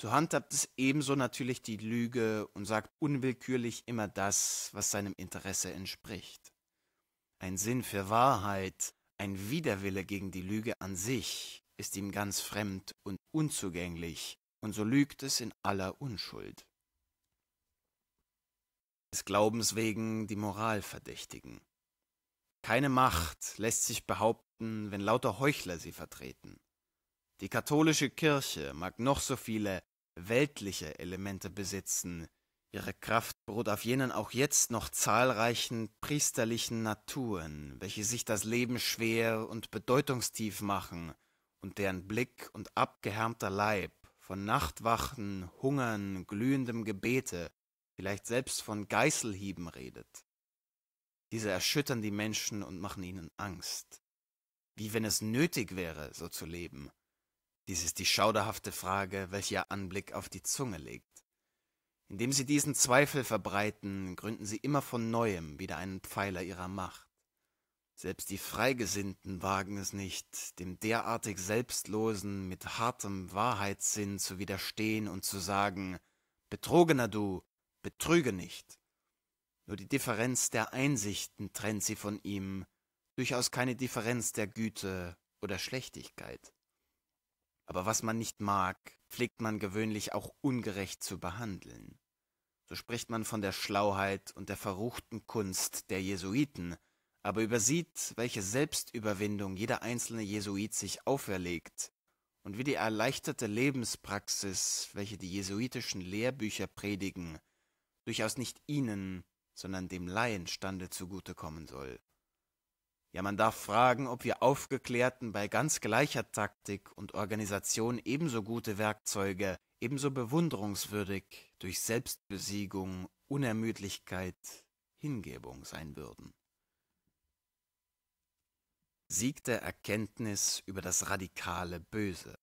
so handhabt es ebenso natürlich die Lüge und sagt unwillkürlich immer das, was seinem Interesse entspricht. Ein Sinn für Wahrheit, ein Widerwille gegen die Lüge an sich ist ihm ganz fremd und unzugänglich, und so lügt es in aller Unschuld des Glaubens wegen die Moral verdächtigen. Keine Macht lässt sich behaupten, wenn lauter Heuchler sie vertreten. Die katholische Kirche mag noch so viele weltliche Elemente besitzen, ihre Kraft beruht auf jenen auch jetzt noch zahlreichen priesterlichen Naturen, welche sich das Leben schwer und bedeutungstief machen und deren Blick und abgehärmter Leib von Nachtwachen, Hungern, glühendem Gebete vielleicht selbst von Geißelhieben redet. Diese erschüttern die Menschen und machen ihnen Angst. Wie wenn es nötig wäre, so zu leben. Dies ist die schauderhafte Frage, welche ihr Anblick auf die Zunge legt. Indem sie diesen Zweifel verbreiten, gründen sie immer von neuem wieder einen Pfeiler ihrer Macht. Selbst die Freigesinnten wagen es nicht, dem derartig Selbstlosen mit hartem Wahrheitssinn zu widerstehen und zu sagen, Betrogener du, betrüge nicht. Nur die Differenz der Einsichten trennt sie von ihm, durchaus keine Differenz der Güte oder Schlechtigkeit. Aber was man nicht mag, pflegt man gewöhnlich auch ungerecht zu behandeln. So spricht man von der Schlauheit und der verruchten Kunst der Jesuiten, aber übersieht, welche Selbstüberwindung jeder einzelne Jesuit sich auferlegt und wie die erleichterte Lebenspraxis, welche die jesuitischen Lehrbücher predigen, durchaus nicht ihnen, sondern dem Laienstande zugutekommen soll. Ja, man darf fragen, ob wir Aufgeklärten bei ganz gleicher Taktik und Organisation ebenso gute Werkzeuge, ebenso bewunderungswürdig durch Selbstbesiegung, Unermüdlichkeit, Hingebung sein würden. Sieg der Erkenntnis über das radikale Böse.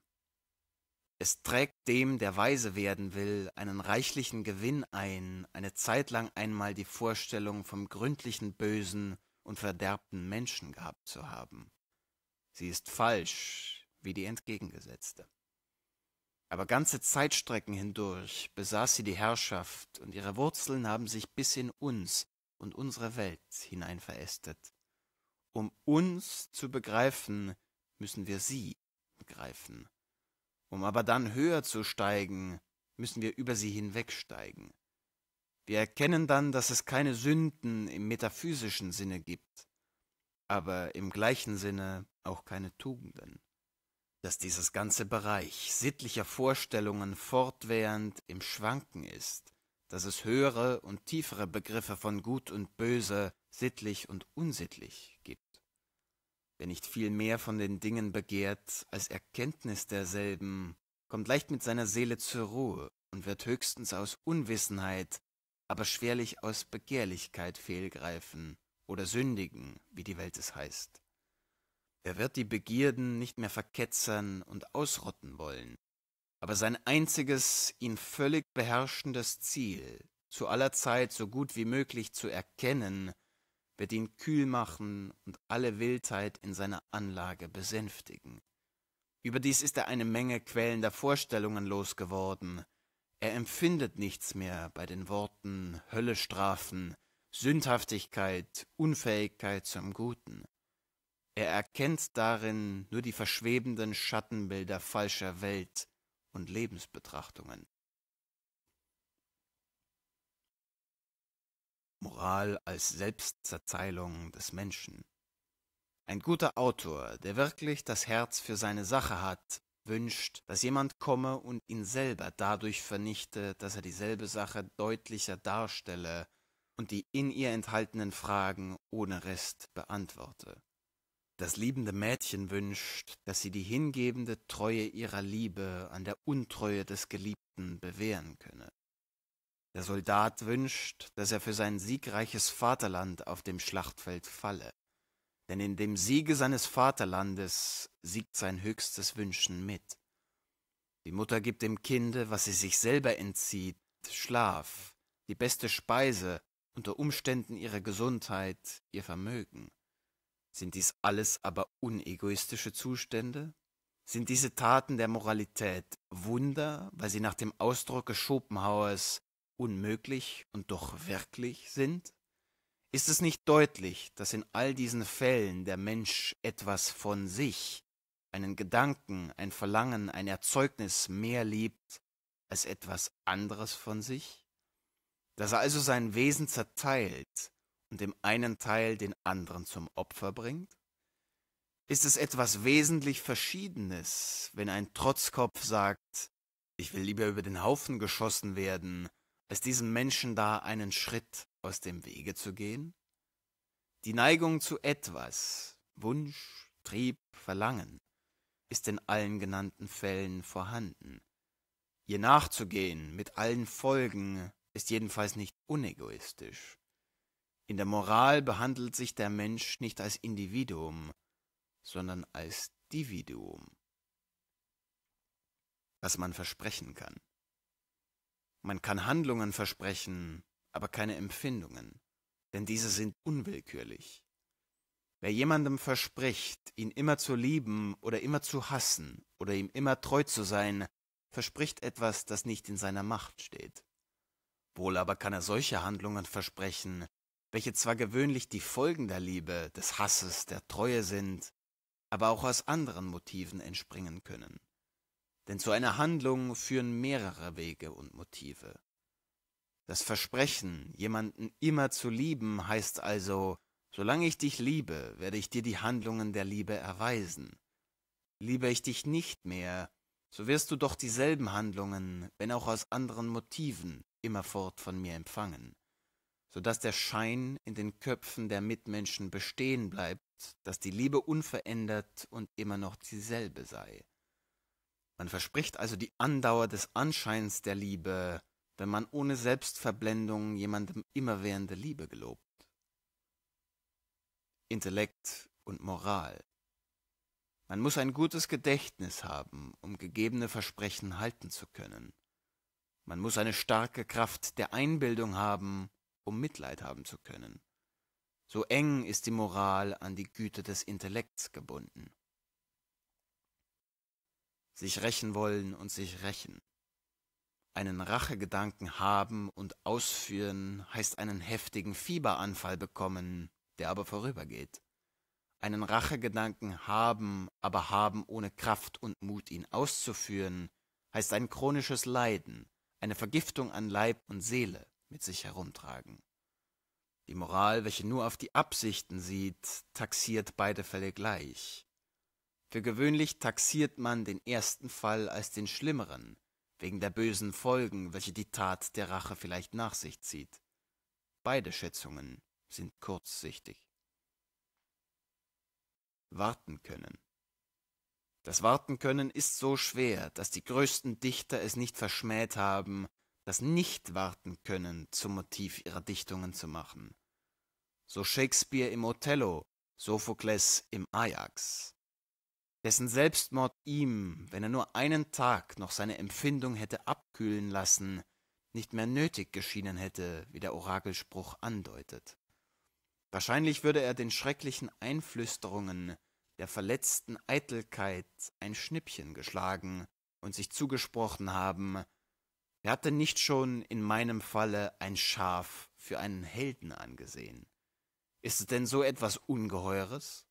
Es trägt dem, der weise werden will, einen reichlichen Gewinn ein, eine Zeit lang einmal die Vorstellung vom gründlichen Bösen und verderbten Menschen gehabt zu haben. Sie ist falsch, wie die entgegengesetzte. Aber ganze Zeitstrecken hindurch besaß sie die Herrschaft, und ihre Wurzeln haben sich bis in uns und unsere Welt hinein verästet. Um uns zu begreifen, müssen wir sie begreifen. Um aber dann höher zu steigen, müssen wir über sie hinwegsteigen. Wir erkennen dann, dass es keine Sünden im metaphysischen Sinne gibt, aber im gleichen Sinne auch keine Tugenden. Dass dieses ganze Bereich sittlicher Vorstellungen fortwährend im Schwanken ist, dass es höhere und tiefere Begriffe von Gut und Böse, sittlich und unsittlich gibt der nicht viel mehr von den Dingen begehrt als Erkenntnis derselben, kommt leicht mit seiner Seele zur Ruhe und wird höchstens aus Unwissenheit, aber schwerlich aus Begehrlichkeit fehlgreifen oder sündigen, wie die Welt es heißt. Er wird die Begierden nicht mehr verketzern und ausrotten wollen, aber sein einziges, ihn völlig beherrschendes Ziel, zu aller Zeit so gut wie möglich zu erkennen, wird ihn kühl machen und alle Wildheit in seiner Anlage besänftigen. Überdies ist er eine Menge quälender Vorstellungen losgeworden. Er empfindet nichts mehr bei den Worten Höllestrafen, Sündhaftigkeit, Unfähigkeit zum Guten. Er erkennt darin nur die verschwebenden Schattenbilder falscher Welt und Lebensbetrachtungen. Moral als Selbstzerzeilung des Menschen. Ein guter Autor, der wirklich das Herz für seine Sache hat, wünscht, dass jemand komme und ihn selber dadurch vernichte, dass er dieselbe Sache deutlicher darstelle und die in ihr enthaltenen Fragen ohne Rest beantworte. Das liebende Mädchen wünscht, dass sie die hingebende Treue ihrer Liebe an der Untreue des Geliebten bewähren könne. Der Soldat wünscht, dass er für sein siegreiches Vaterland auf dem Schlachtfeld falle. Denn in dem Siege seines Vaterlandes siegt sein höchstes Wünschen mit. Die Mutter gibt dem Kinde, was sie sich selber entzieht, Schlaf, die beste Speise, unter Umständen ihre Gesundheit, ihr Vermögen. Sind dies alles aber unegoistische Zustände? Sind diese Taten der Moralität Wunder, weil sie nach dem Ausdrucke Schopenhauers unmöglich und doch wirklich sind? Ist es nicht deutlich, dass in all diesen Fällen der Mensch etwas von sich, einen Gedanken, ein Verlangen, ein Erzeugnis mehr liebt als etwas anderes von sich? Dass er also sein Wesen zerteilt und dem einen Teil den anderen zum Opfer bringt? Ist es etwas wesentlich Verschiedenes, wenn ein Trotzkopf sagt, ich will lieber über den Haufen geschossen werden, es diesem Menschen da einen Schritt aus dem Wege zu gehen? Die Neigung zu etwas, Wunsch, Trieb, Verlangen, ist in allen genannten Fällen vorhanden. Ihr nachzugehen mit allen Folgen ist jedenfalls nicht unegoistisch. In der Moral behandelt sich der Mensch nicht als Individuum, sondern als Dividuum, was man versprechen kann. Man kann Handlungen versprechen, aber keine Empfindungen, denn diese sind unwillkürlich. Wer jemandem verspricht, ihn immer zu lieben oder immer zu hassen oder ihm immer treu zu sein, verspricht etwas, das nicht in seiner Macht steht. Wohl aber kann er solche Handlungen versprechen, welche zwar gewöhnlich die Folgen der Liebe, des Hasses, der Treue sind, aber auch aus anderen Motiven entspringen können. Denn zu einer Handlung führen mehrere Wege und Motive. Das Versprechen, jemanden immer zu lieben, heißt also, solange ich dich liebe, werde ich dir die Handlungen der Liebe erweisen. Liebe ich dich nicht mehr, so wirst du doch dieselben Handlungen, wenn auch aus anderen Motiven, immerfort von mir empfangen, so dass der Schein in den Köpfen der Mitmenschen bestehen bleibt, dass die Liebe unverändert und immer noch dieselbe sei. Man verspricht also die Andauer des Anscheins der Liebe, wenn man ohne Selbstverblendung jemandem immerwährende Liebe gelobt. Intellekt und Moral. Man muss ein gutes Gedächtnis haben, um gegebene Versprechen halten zu können. Man muss eine starke Kraft der Einbildung haben, um Mitleid haben zu können. So eng ist die Moral an die Güte des Intellekts gebunden sich rächen wollen und sich rächen. Einen Rachegedanken haben und ausführen heißt einen heftigen Fieberanfall bekommen, der aber vorübergeht. Einen Rachegedanken haben, aber haben ohne Kraft und Mut, ihn auszuführen, heißt ein chronisches Leiden, eine Vergiftung an Leib und Seele mit sich herumtragen. Die Moral, welche nur auf die Absichten sieht, taxiert beide Fälle gleich. Für gewöhnlich taxiert man den ersten Fall als den schlimmeren, wegen der bösen Folgen, welche die Tat der Rache vielleicht nach sich zieht. Beide Schätzungen sind kurzsichtig. Warten können. Das Warten können ist so schwer, dass die größten Dichter es nicht verschmäht haben, das Nicht-Warten können zum Motiv ihrer Dichtungen zu machen. So Shakespeare im Othello, Sophokles im Ajax dessen Selbstmord ihm, wenn er nur einen Tag noch seine Empfindung hätte abkühlen lassen, nicht mehr nötig geschienen hätte, wie der Orakelspruch andeutet. Wahrscheinlich würde er den schrecklichen Einflüsterungen der verletzten Eitelkeit ein Schnippchen geschlagen und sich zugesprochen haben, er hatte nicht schon in meinem Falle ein Schaf für einen Helden angesehen. Ist es denn so etwas Ungeheures?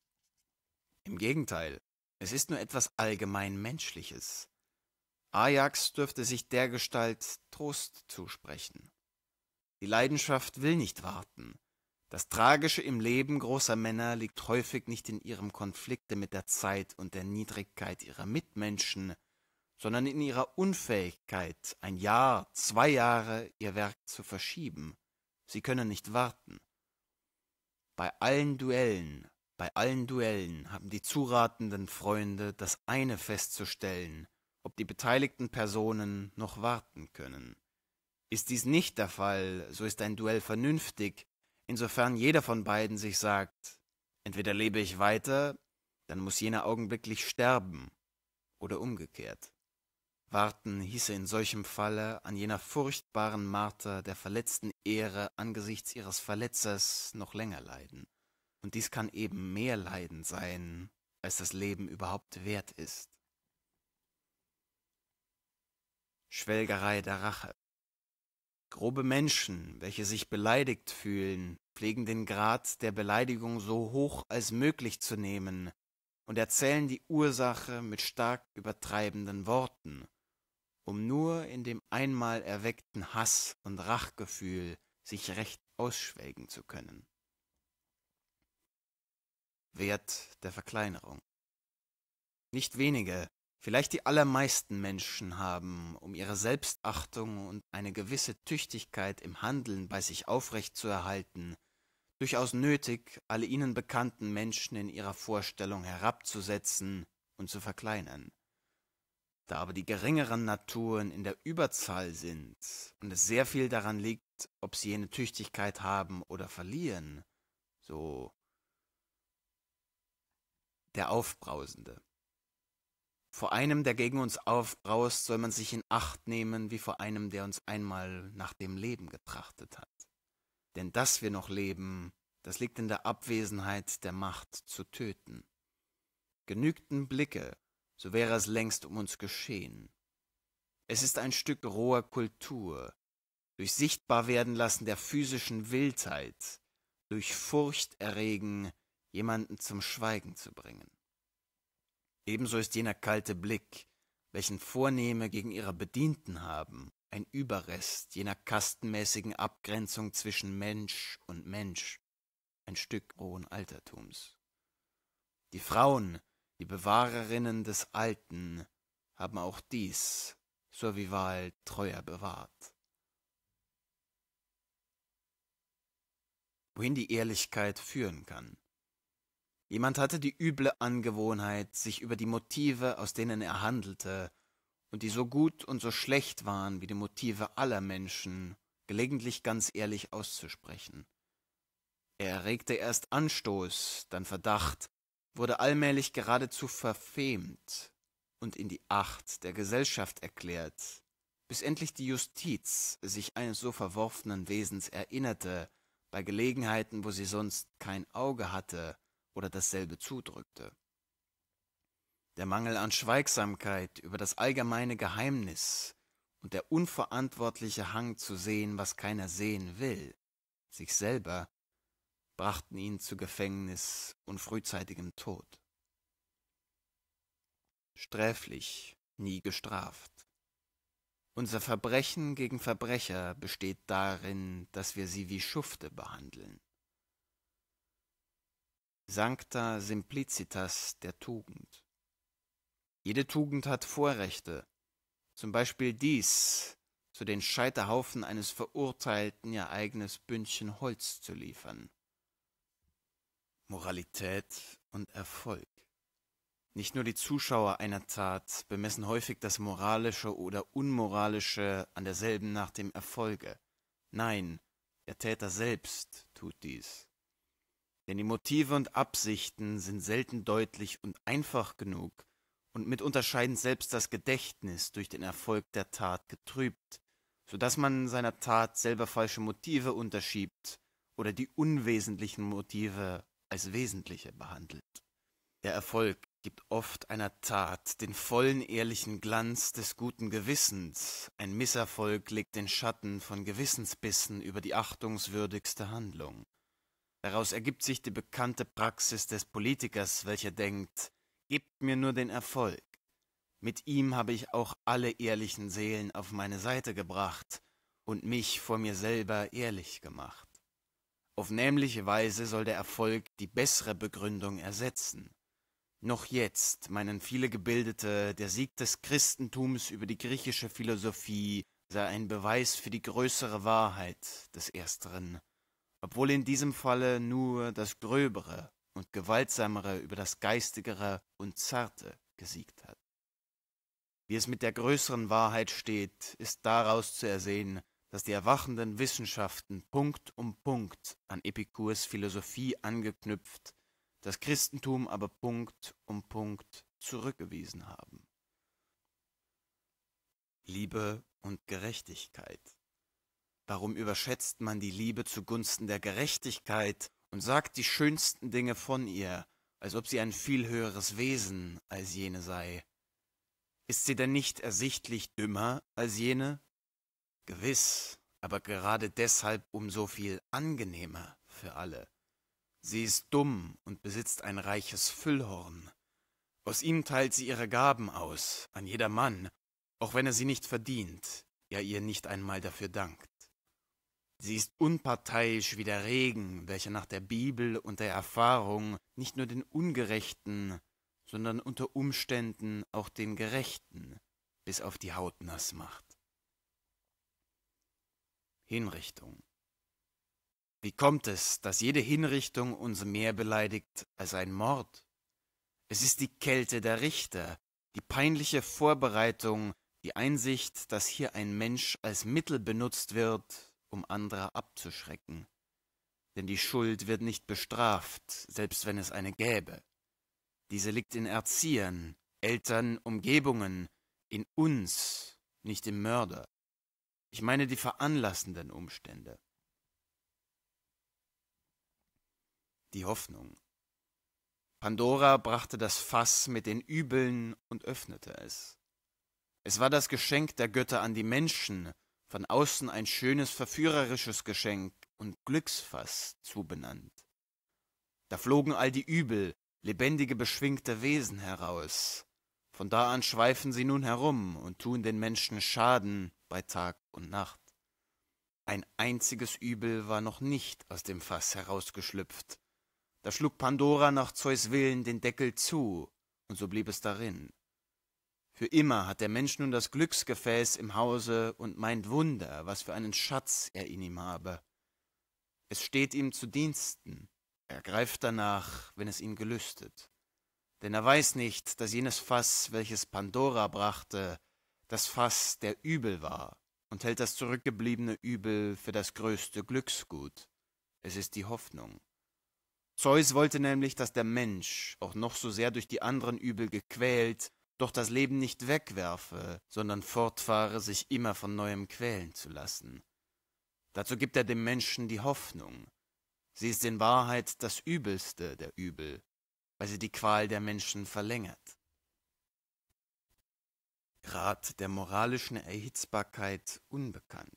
Im Gegenteil, es ist nur etwas allgemein Menschliches. Ajax dürfte sich dergestalt Trost zusprechen. Die Leidenschaft will nicht warten. Das Tragische im Leben großer Männer liegt häufig nicht in ihrem Konflikte mit der Zeit und der Niedrigkeit ihrer Mitmenschen, sondern in ihrer Unfähigkeit, ein Jahr, zwei Jahre ihr Werk zu verschieben. Sie können nicht warten. Bei allen Duellen, bei allen Duellen haben die zuratenden Freunde das eine festzustellen, ob die beteiligten Personen noch warten können. Ist dies nicht der Fall, so ist ein Duell vernünftig, insofern jeder von beiden sich sagt, entweder lebe ich weiter, dann muss jener augenblicklich sterben, oder umgekehrt. Warten hieße in solchem Falle, an jener furchtbaren Marter der verletzten Ehre angesichts ihres Verletzers noch länger leiden. Und dies kann eben mehr Leiden sein, als das Leben überhaupt wert ist. Schwelgerei der Rache. Grobe Menschen, welche sich beleidigt fühlen, pflegen den Grad der Beleidigung so hoch als möglich zu nehmen und erzählen die Ursache mit stark übertreibenden Worten, um nur in dem einmal erweckten Hass und Rachgefühl sich recht ausschwelgen zu können. Wert der Verkleinerung. Nicht wenige, vielleicht die allermeisten Menschen haben, um ihre Selbstachtung und eine gewisse Tüchtigkeit im Handeln bei sich aufrechtzuerhalten, durchaus nötig, alle ihnen bekannten Menschen in ihrer Vorstellung herabzusetzen und zu verkleinern. Da aber die geringeren Naturen in der Überzahl sind und es sehr viel daran liegt, ob sie jene Tüchtigkeit haben oder verlieren, so der Aufbrausende. Vor einem, der gegen uns aufbraust, soll man sich in Acht nehmen, wie vor einem, der uns einmal nach dem Leben getrachtet hat. Denn dass wir noch leben, das liegt in der Abwesenheit der Macht zu töten. Genügten Blicke, so wäre es längst um uns geschehen. Es ist ein Stück roher Kultur, durch Sichtbarwerden lassen der physischen Wildheit, durch Furcht erregen jemanden zum Schweigen zu bringen. Ebenso ist jener kalte Blick, welchen Vornehme gegen ihre Bedienten haben, ein Überrest jener kastenmäßigen Abgrenzung zwischen Mensch und Mensch, ein Stück rohen Altertums. Die Frauen, die Bewahrerinnen des Alten, haben auch dies zur Vival treuer bewahrt. Wohin die Ehrlichkeit führen kann. Jemand hatte die üble Angewohnheit, sich über die Motive, aus denen er handelte, und die so gut und so schlecht waren wie die Motive aller Menschen, gelegentlich ganz ehrlich auszusprechen. Er erregte erst Anstoß, dann Verdacht, wurde allmählich geradezu verfemt und in die Acht der Gesellschaft erklärt, bis endlich die Justiz sich eines so verworfenen Wesens erinnerte, bei Gelegenheiten, wo sie sonst kein Auge hatte, oder dasselbe zudrückte. Der Mangel an Schweigsamkeit über das allgemeine Geheimnis und der unverantwortliche Hang zu sehen, was keiner sehen will, sich selber, brachten ihn zu Gefängnis und frühzeitigem Tod. Sträflich, nie gestraft. Unser Verbrechen gegen Verbrecher besteht darin, dass wir sie wie Schufte behandeln. Sancta Simplicitas der Tugend. Jede Tugend hat Vorrechte, zum Beispiel dies, zu den Scheiterhaufen eines Verurteilten ihr eigenes Bündchen Holz zu liefern. Moralität und Erfolg. Nicht nur die Zuschauer einer Tat bemessen häufig das Moralische oder Unmoralische an derselben nach dem Erfolge. Nein, der Täter selbst tut dies. Denn die Motive und Absichten sind selten deutlich und einfach genug und mitunter scheint selbst das Gedächtnis durch den Erfolg der Tat getrübt, so dass man seiner Tat selber falsche Motive unterschiebt oder die unwesentlichen Motive als wesentliche behandelt. Der Erfolg gibt oft einer Tat den vollen ehrlichen Glanz des guten Gewissens, ein Misserfolg legt den Schatten von Gewissensbissen über die achtungswürdigste Handlung. Daraus ergibt sich die bekannte Praxis des Politikers, welcher denkt, gebt mir nur den Erfolg. Mit ihm habe ich auch alle ehrlichen Seelen auf meine Seite gebracht und mich vor mir selber ehrlich gemacht. Auf nämliche Weise soll der Erfolg die bessere Begründung ersetzen. Noch jetzt meinen viele Gebildete, der Sieg des Christentums über die griechische Philosophie sei ein Beweis für die größere Wahrheit des Ersteren obwohl in diesem Falle nur das Gröbere und Gewaltsamere über das Geistigere und Zarte gesiegt hat. Wie es mit der größeren Wahrheit steht, ist daraus zu ersehen, dass die erwachenden Wissenschaften Punkt um Punkt an Epikurs Philosophie angeknüpft, das Christentum aber Punkt um Punkt zurückgewiesen haben. Liebe und Gerechtigkeit. Darum überschätzt man die Liebe zugunsten der Gerechtigkeit und sagt die schönsten Dinge von ihr, als ob sie ein viel höheres Wesen als jene sei. Ist sie denn nicht ersichtlich dümmer als jene? Gewiss, aber gerade deshalb um so viel angenehmer für alle. Sie ist dumm und besitzt ein reiches Füllhorn. Aus ihm teilt sie ihre Gaben aus, an jeder Mann, auch wenn er sie nicht verdient, ja ihr nicht einmal dafür dankt. Sie ist unparteiisch wie der Regen, welcher nach der Bibel und der Erfahrung nicht nur den Ungerechten, sondern unter Umständen auch den Gerechten bis auf die Haut nass macht. Hinrichtung Wie kommt es, dass jede Hinrichtung uns mehr beleidigt als ein Mord? Es ist die Kälte der Richter, die peinliche Vorbereitung, die Einsicht, dass hier ein Mensch als Mittel benutzt wird, um andere abzuschrecken. Denn die Schuld wird nicht bestraft, selbst wenn es eine gäbe. Diese liegt in Erziehern, Eltern, Umgebungen, in uns, nicht im Mörder. Ich meine die veranlassenden Umstände. Die Hoffnung. Pandora brachte das Fass mit den Übeln und öffnete es. Es war das Geschenk der Götter an die Menschen, von außen ein schönes, verführerisches Geschenk und Glücksfass zubenannt. Da flogen all die Übel, lebendige, beschwingte Wesen heraus. Von da an schweifen sie nun herum und tun den Menschen Schaden bei Tag und Nacht. Ein einziges Übel war noch nicht aus dem Fass herausgeschlüpft. Da schlug Pandora nach Zeus Willen den Deckel zu, und so blieb es darin. Für immer hat der Mensch nun das Glücksgefäß im Hause und meint Wunder, was für einen Schatz er in ihm habe. Es steht ihm zu Diensten, er greift danach, wenn es ihm gelüstet. Denn er weiß nicht, dass jenes Fass, welches Pandora brachte, das Fass der Übel war und hält das zurückgebliebene Übel für das größte Glücksgut. Es ist die Hoffnung. Zeus wollte nämlich, dass der Mensch, auch noch so sehr durch die anderen Übel gequält, doch das Leben nicht wegwerfe, sondern fortfahre, sich immer von neuem quälen zu lassen. Dazu gibt er dem Menschen die Hoffnung. Sie ist in Wahrheit das Übelste der Übel, weil sie die Qual der Menschen verlängert. Grad der moralischen Erhitzbarkeit unbekannt.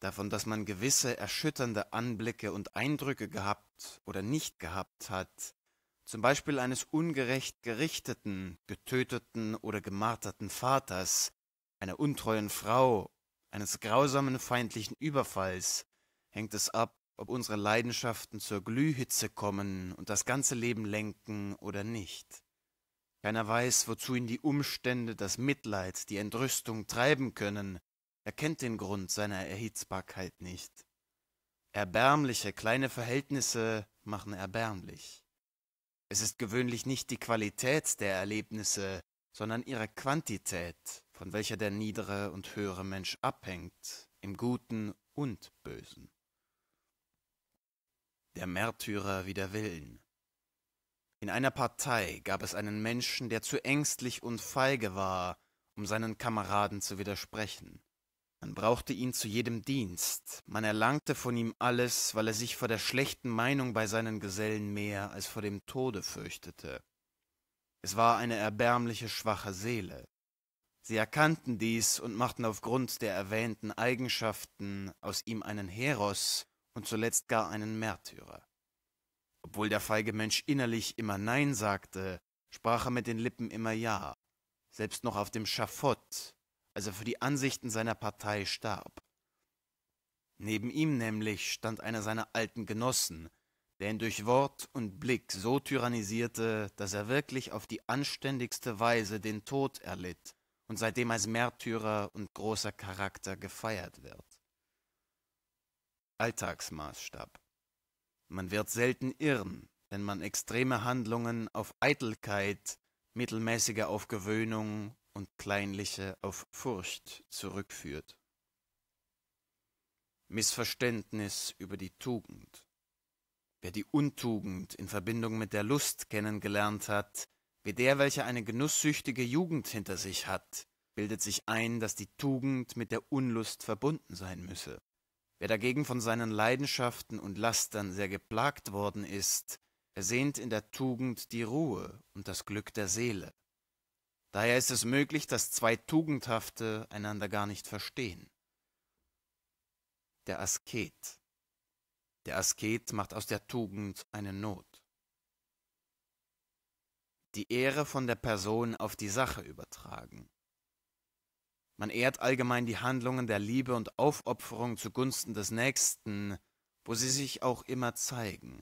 Davon, dass man gewisse erschütternde Anblicke und Eindrücke gehabt oder nicht gehabt hat, zum Beispiel eines ungerecht gerichteten, getöteten oder gemarterten Vaters, einer untreuen Frau, eines grausamen feindlichen Überfalls, hängt es ab, ob unsere Leidenschaften zur Glühhitze kommen und das ganze Leben lenken oder nicht. Keiner weiß, wozu ihn die Umstände, das Mitleid, die Entrüstung treiben können, er kennt den Grund seiner Erhitzbarkeit nicht. Erbärmliche kleine Verhältnisse machen erbärmlich. Es ist gewöhnlich nicht die Qualität der Erlebnisse, sondern ihre Quantität, von welcher der niedere und höhere Mensch abhängt, im Guten und Bösen. Der Märtyrer wider Willen. In einer Partei gab es einen Menschen, der zu ängstlich und feige war, um seinen Kameraden zu widersprechen. Man brauchte ihn zu jedem Dienst, man erlangte von ihm alles, weil er sich vor der schlechten Meinung bei seinen Gesellen mehr als vor dem Tode fürchtete. Es war eine erbärmliche, schwache Seele. Sie erkannten dies und machten aufgrund der erwähnten Eigenschaften aus ihm einen Heros und zuletzt gar einen Märtyrer. Obwohl der feige Mensch innerlich immer Nein sagte, sprach er mit den Lippen immer Ja, selbst noch auf dem Schafott, als er für die Ansichten seiner Partei starb. Neben ihm nämlich stand einer seiner alten Genossen, der ihn durch Wort und Blick so tyrannisierte, dass er wirklich auf die anständigste Weise den Tod erlitt und seitdem als Märtyrer und großer Charakter gefeiert wird. Alltagsmaßstab. Man wird selten irren, wenn man extreme Handlungen auf Eitelkeit, mittelmäßige Aufgewöhnung und Kleinliche auf Furcht zurückführt. Missverständnis über die Tugend. Wer die Untugend in Verbindung mit der Lust kennengelernt hat, wie der, welcher eine genusssüchtige Jugend hinter sich hat, bildet sich ein, dass die Tugend mit der Unlust verbunden sein müsse. Wer dagegen von seinen Leidenschaften und Lastern sehr geplagt worden ist, ersehnt in der Tugend die Ruhe und das Glück der Seele. Daher ist es möglich, dass zwei Tugendhafte einander gar nicht verstehen. Der Asket. Der Asket macht aus der Tugend eine Not. Die Ehre von der Person auf die Sache übertragen. Man ehrt allgemein die Handlungen der Liebe und Aufopferung zugunsten des Nächsten, wo sie sich auch immer zeigen.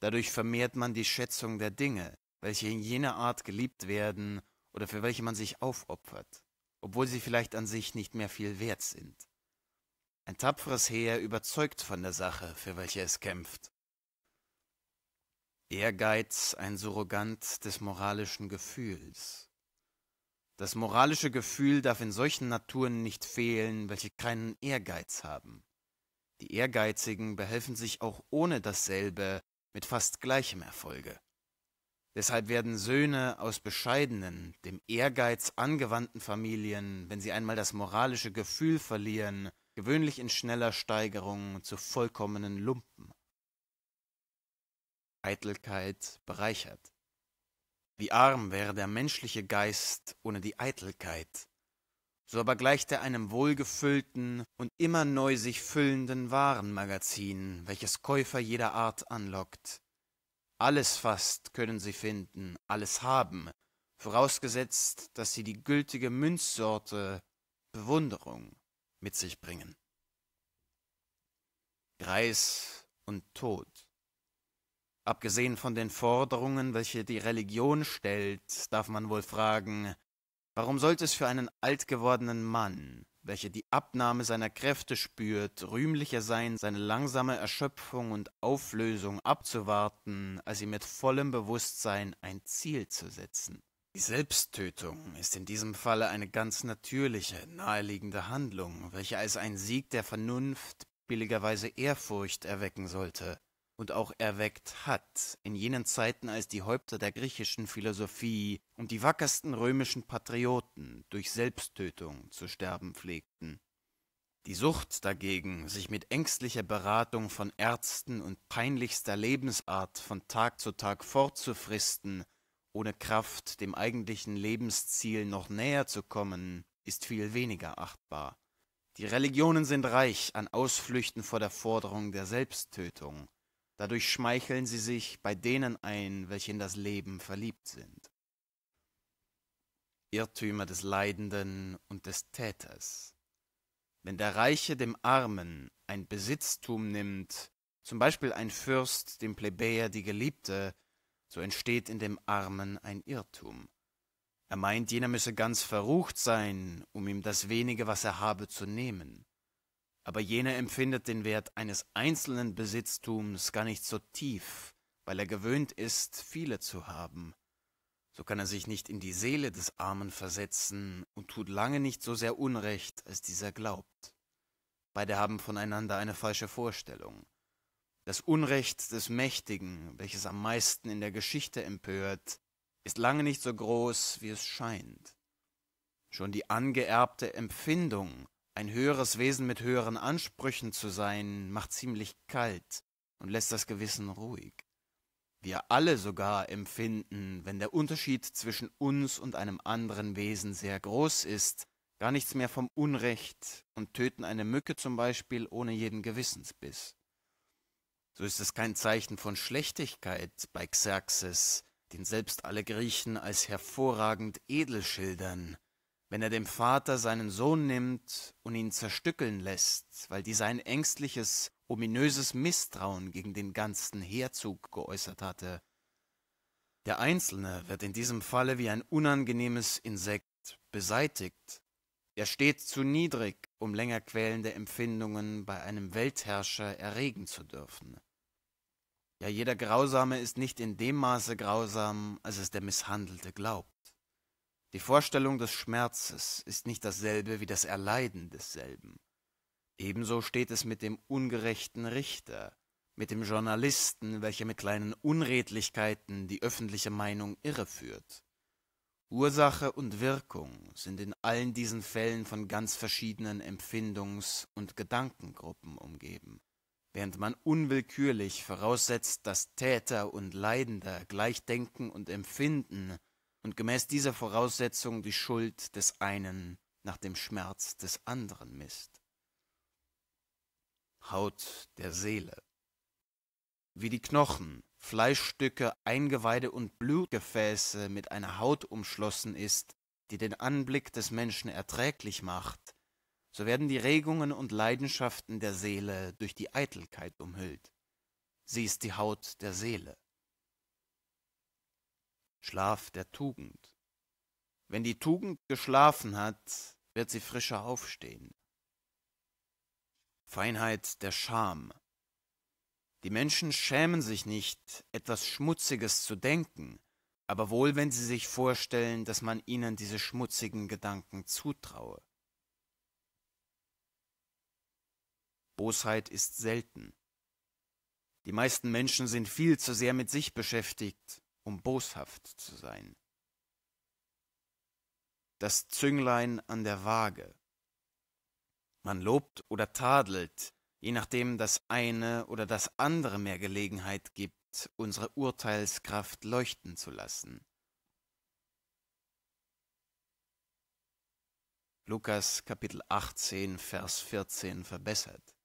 Dadurch vermehrt man die Schätzung der Dinge, welche in jener Art geliebt werden oder für welche man sich aufopfert, obwohl sie vielleicht an sich nicht mehr viel wert sind. Ein tapferes Heer überzeugt von der Sache, für welche es kämpft. Ehrgeiz ein Surrogant des moralischen Gefühls. Das moralische Gefühl darf in solchen Naturen nicht fehlen, welche keinen Ehrgeiz haben. Die Ehrgeizigen behelfen sich auch ohne dasselbe mit fast gleichem Erfolge. Deshalb werden Söhne aus bescheidenen, dem Ehrgeiz angewandten Familien, wenn sie einmal das moralische Gefühl verlieren, gewöhnlich in schneller Steigerung zu vollkommenen Lumpen. Eitelkeit bereichert. Wie arm wäre der menschliche Geist ohne die Eitelkeit, so aber gleicht er einem wohlgefüllten und immer neu sich füllenden Warenmagazin, welches Käufer jeder Art anlockt, alles fast können sie finden, alles haben, vorausgesetzt, dass sie die gültige Münzsorte Bewunderung mit sich bringen. Greis und Tod. Abgesehen von den Forderungen, welche die Religion stellt, darf man wohl fragen, warum sollte es für einen altgewordenen Mann welche die Abnahme seiner Kräfte spürt, rühmlicher sein, seine langsame Erschöpfung und Auflösung abzuwarten, als ihm mit vollem Bewusstsein ein Ziel zu setzen. Die Selbsttötung ist in diesem Falle eine ganz natürliche, naheliegende Handlung, welche als ein Sieg der Vernunft billigerweise Ehrfurcht erwecken sollte und auch erweckt hat, in jenen Zeiten, als die Häupter der griechischen Philosophie und die wackersten römischen Patrioten durch Selbsttötung zu sterben pflegten. Die Sucht dagegen, sich mit ängstlicher Beratung von Ärzten und peinlichster Lebensart von Tag zu Tag fortzufristen, ohne Kraft dem eigentlichen Lebensziel noch näher zu kommen, ist viel weniger achtbar. Die Religionen sind reich an Ausflüchten vor der Forderung der Selbsttötung, Dadurch schmeicheln sie sich bei denen ein, welche in das Leben verliebt sind. Irrtümer des Leidenden und des Täters. Wenn der Reiche dem Armen ein Besitztum nimmt, zum Beispiel ein Fürst dem Plebejer die Geliebte, so entsteht in dem Armen ein Irrtum. Er meint, jener müsse ganz verrucht sein, um ihm das wenige, was er habe, zu nehmen aber jener empfindet den Wert eines einzelnen Besitztums gar nicht so tief, weil er gewöhnt ist, viele zu haben. So kann er sich nicht in die Seele des Armen versetzen und tut lange nicht so sehr Unrecht, als dieser glaubt. Beide haben voneinander eine falsche Vorstellung. Das Unrecht des Mächtigen, welches am meisten in der Geschichte empört, ist lange nicht so groß, wie es scheint. Schon die angeerbte Empfindung, ein höheres Wesen mit höheren Ansprüchen zu sein, macht ziemlich kalt und lässt das Gewissen ruhig. Wir alle sogar empfinden, wenn der Unterschied zwischen uns und einem anderen Wesen sehr groß ist, gar nichts mehr vom Unrecht und töten eine Mücke zum Beispiel ohne jeden Gewissensbiss. So ist es kein Zeichen von Schlechtigkeit bei Xerxes, den selbst alle Griechen als hervorragend edel schildern, wenn er dem Vater seinen Sohn nimmt und ihn zerstückeln lässt, weil dieser ein ängstliches, ominöses Misstrauen gegen den ganzen Heerzug geäußert hatte. Der Einzelne wird in diesem Falle wie ein unangenehmes Insekt beseitigt. Er steht zu niedrig, um länger quälende Empfindungen bei einem Weltherrscher erregen zu dürfen. Ja, jeder Grausame ist nicht in dem Maße grausam, als es der Misshandelte glaubt. Die Vorstellung des Schmerzes ist nicht dasselbe wie das Erleiden desselben. Ebenso steht es mit dem ungerechten Richter, mit dem Journalisten, welcher mit kleinen Unredlichkeiten die öffentliche Meinung irreführt. Ursache und Wirkung sind in allen diesen Fällen von ganz verschiedenen Empfindungs- und Gedankengruppen umgeben, während man unwillkürlich voraussetzt, dass Täter und Leidender gleich denken und empfinden, und gemäß dieser Voraussetzung die Schuld des einen nach dem Schmerz des anderen misst. Haut der Seele. Wie die Knochen, Fleischstücke, Eingeweide und Blutgefäße mit einer Haut umschlossen ist, die den Anblick des Menschen erträglich macht, so werden die Regungen und Leidenschaften der Seele durch die Eitelkeit umhüllt. Sie ist die Haut der Seele. Schlaf der Tugend. Wenn die Tugend geschlafen hat, wird sie frischer aufstehen. Feinheit der Scham. Die Menschen schämen sich nicht, etwas Schmutziges zu denken, aber wohl, wenn sie sich vorstellen, dass man ihnen diese schmutzigen Gedanken zutraue. Bosheit ist selten. Die meisten Menschen sind viel zu sehr mit sich beschäftigt um boshaft zu sein. Das Zünglein an der Waage. Man lobt oder tadelt, je nachdem das eine oder das andere mehr Gelegenheit gibt, unsere Urteilskraft leuchten zu lassen. Lukas Kapitel 18, Vers 14 verbessert.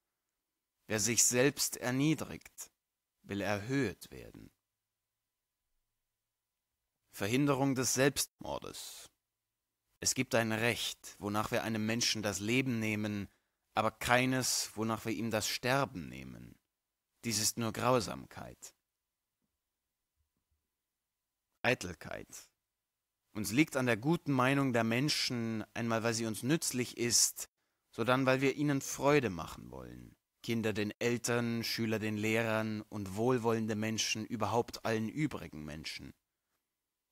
Wer sich selbst erniedrigt, will erhöht werden. Verhinderung des Selbstmordes. Es gibt ein Recht, wonach wir einem Menschen das Leben nehmen, aber keines, wonach wir ihm das Sterben nehmen. Dies ist nur Grausamkeit. Eitelkeit. Uns liegt an der guten Meinung der Menschen, einmal weil sie uns nützlich ist, sodann weil wir ihnen Freude machen wollen. Kinder den Eltern, Schüler den Lehrern und wohlwollende Menschen überhaupt allen übrigen Menschen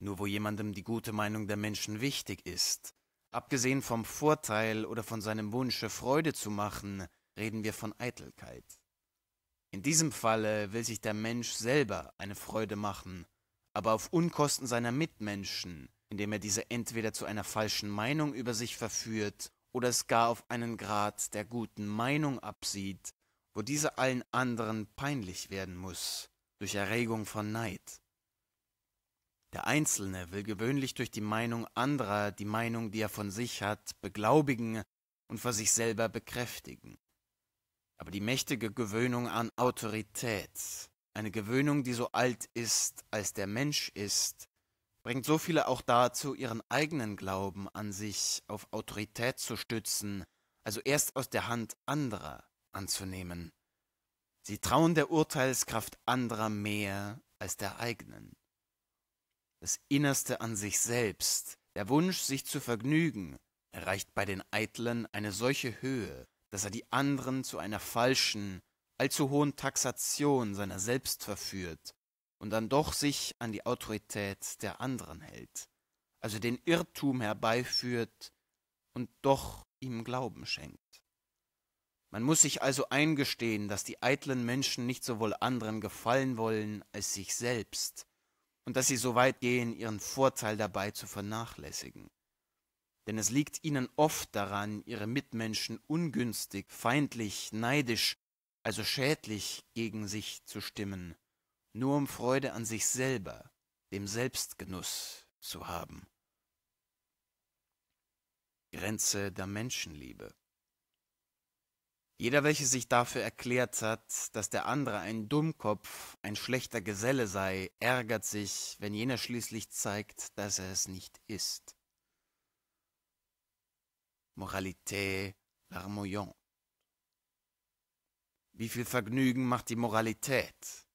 nur wo jemandem die gute Meinung der Menschen wichtig ist. Abgesehen vom Vorteil oder von seinem Wunsche, Freude zu machen, reden wir von Eitelkeit. In diesem Falle will sich der Mensch selber eine Freude machen, aber auf Unkosten seiner Mitmenschen, indem er diese entweder zu einer falschen Meinung über sich verführt oder es gar auf einen Grad der guten Meinung absieht, wo diese allen anderen peinlich werden muss, durch Erregung von Neid. Der Einzelne will gewöhnlich durch die Meinung anderer die Meinung, die er von sich hat, beglaubigen und vor sich selber bekräftigen. Aber die mächtige Gewöhnung an Autorität, eine Gewöhnung, die so alt ist, als der Mensch ist, bringt so viele auch dazu, ihren eigenen Glauben an sich auf Autorität zu stützen, also erst aus der Hand anderer anzunehmen. Sie trauen der Urteilskraft anderer mehr als der eigenen das Innerste an sich selbst, der Wunsch, sich zu vergnügen, erreicht bei den Eitlen eine solche Höhe, dass er die anderen zu einer falschen, allzu hohen Taxation seiner selbst verführt und dann doch sich an die Autorität der anderen hält, also den Irrtum herbeiführt und doch ihm Glauben schenkt. Man muss sich also eingestehen, dass die eitlen Menschen nicht sowohl anderen gefallen wollen als sich selbst, und dass sie so weit gehen, ihren Vorteil dabei zu vernachlässigen. Denn es liegt ihnen oft daran, ihre Mitmenschen ungünstig, feindlich, neidisch, also schädlich gegen sich zu stimmen, nur um Freude an sich selber, dem Selbstgenuss zu haben. Grenze der Menschenliebe. Jeder, welcher sich dafür erklärt hat, dass der andere ein Dummkopf, ein schlechter Geselle sei, ärgert sich, wenn jener schließlich zeigt, dass er es nicht ist. Moralité larmoyant. Wie viel Vergnügen macht die Moralität?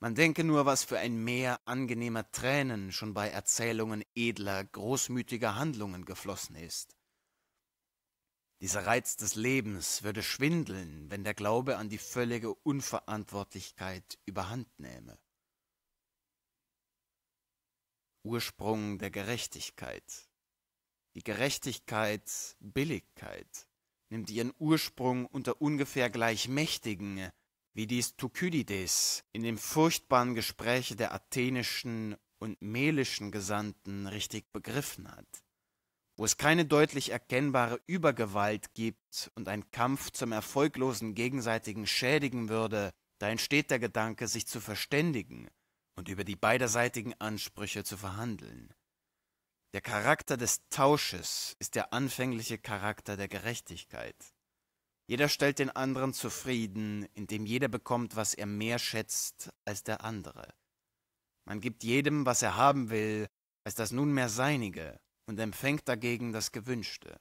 Man denke nur, was für ein Meer angenehmer Tränen schon bei Erzählungen edler, großmütiger Handlungen geflossen ist. Dieser Reiz des Lebens würde schwindeln, wenn der Glaube an die völlige Unverantwortlichkeit überhand nähme. Ursprung der Gerechtigkeit. Die Gerechtigkeit, Billigkeit, nimmt ihren Ursprung unter ungefähr Gleichmächtigen, wie dies Thukydides in dem furchtbaren Gespräche der athenischen und melischen Gesandten richtig begriffen hat wo es keine deutlich erkennbare Übergewalt gibt und ein Kampf zum erfolglosen gegenseitigen Schädigen würde, da entsteht der Gedanke, sich zu verständigen und über die beiderseitigen Ansprüche zu verhandeln. Der Charakter des Tausches ist der anfängliche Charakter der Gerechtigkeit. Jeder stellt den anderen zufrieden, indem jeder bekommt, was er mehr schätzt als der andere. Man gibt jedem, was er haben will, als das nunmehr Seinige, und empfängt dagegen das Gewünschte.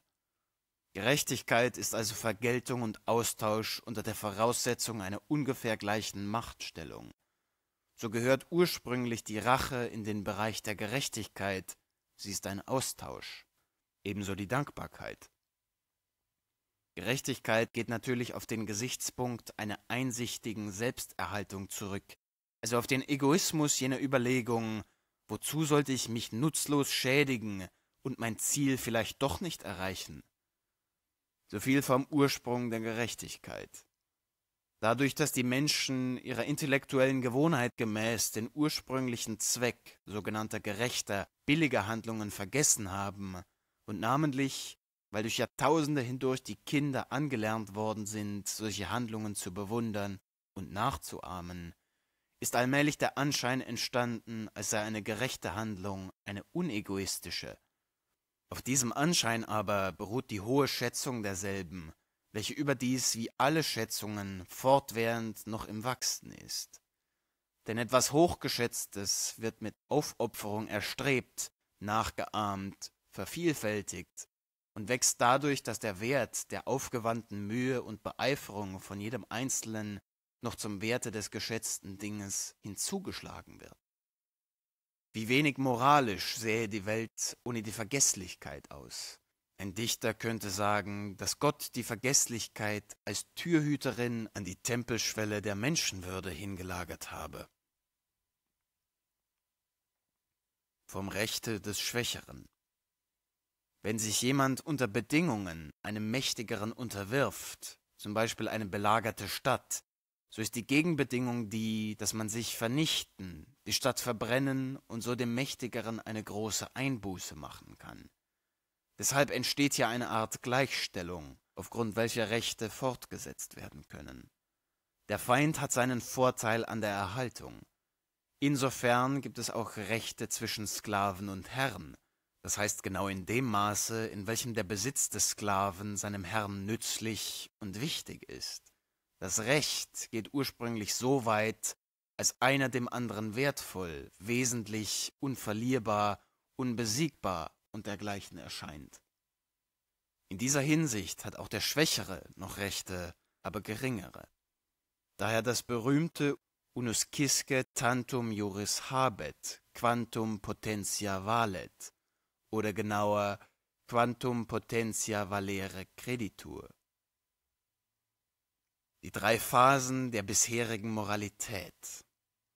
Gerechtigkeit ist also Vergeltung und Austausch unter der Voraussetzung einer ungefähr gleichen Machtstellung. So gehört ursprünglich die Rache in den Bereich der Gerechtigkeit, sie ist ein Austausch, ebenso die Dankbarkeit. Gerechtigkeit geht natürlich auf den Gesichtspunkt einer einsichtigen Selbsterhaltung zurück, also auf den Egoismus jener Überlegungen, wozu sollte ich mich nutzlos schädigen, und mein Ziel vielleicht doch nicht erreichen. So viel vom Ursprung der Gerechtigkeit. Dadurch, dass die Menschen ihrer intellektuellen Gewohnheit gemäß den ursprünglichen Zweck sogenannter gerechter, billiger Handlungen vergessen haben und namentlich, weil durch Jahrtausende hindurch die Kinder angelernt worden sind, solche Handlungen zu bewundern und nachzuahmen, ist allmählich der Anschein entstanden, als sei eine gerechte Handlung eine unegoistische, auf diesem Anschein aber beruht die hohe Schätzung derselben, welche überdies wie alle Schätzungen fortwährend noch im Wachsen ist. Denn etwas Hochgeschätztes wird mit Aufopferung erstrebt, nachgeahmt, vervielfältigt und wächst dadurch, dass der Wert der aufgewandten Mühe und Beeiferung von jedem Einzelnen noch zum Werte des geschätzten Dinges hinzugeschlagen wird. Wie wenig moralisch sähe die Welt ohne die Vergesslichkeit aus. Ein Dichter könnte sagen, dass Gott die Vergesslichkeit als Türhüterin an die Tempelschwelle der Menschenwürde hingelagert habe. Vom Rechte des Schwächeren. Wenn sich jemand unter Bedingungen einem Mächtigeren unterwirft, zum Beispiel eine belagerte Stadt, so ist die Gegenbedingung die, dass man sich vernichten, die Stadt verbrennen und so dem Mächtigeren eine große Einbuße machen kann. Deshalb entsteht hier eine Art Gleichstellung, aufgrund welcher Rechte fortgesetzt werden können. Der Feind hat seinen Vorteil an der Erhaltung. Insofern gibt es auch Rechte zwischen Sklaven und Herren, das heißt genau in dem Maße, in welchem der Besitz des Sklaven seinem Herrn nützlich und wichtig ist. Das Recht geht ursprünglich so weit, als einer dem anderen wertvoll, wesentlich, unverlierbar, unbesiegbar und dergleichen erscheint. In dieser Hinsicht hat auch der Schwächere noch Rechte, aber geringere. Daher das berühmte Unus tantum juris habet, quantum potentia valet, oder genauer quantum potentia valere creditur die drei Phasen der bisherigen Moralität.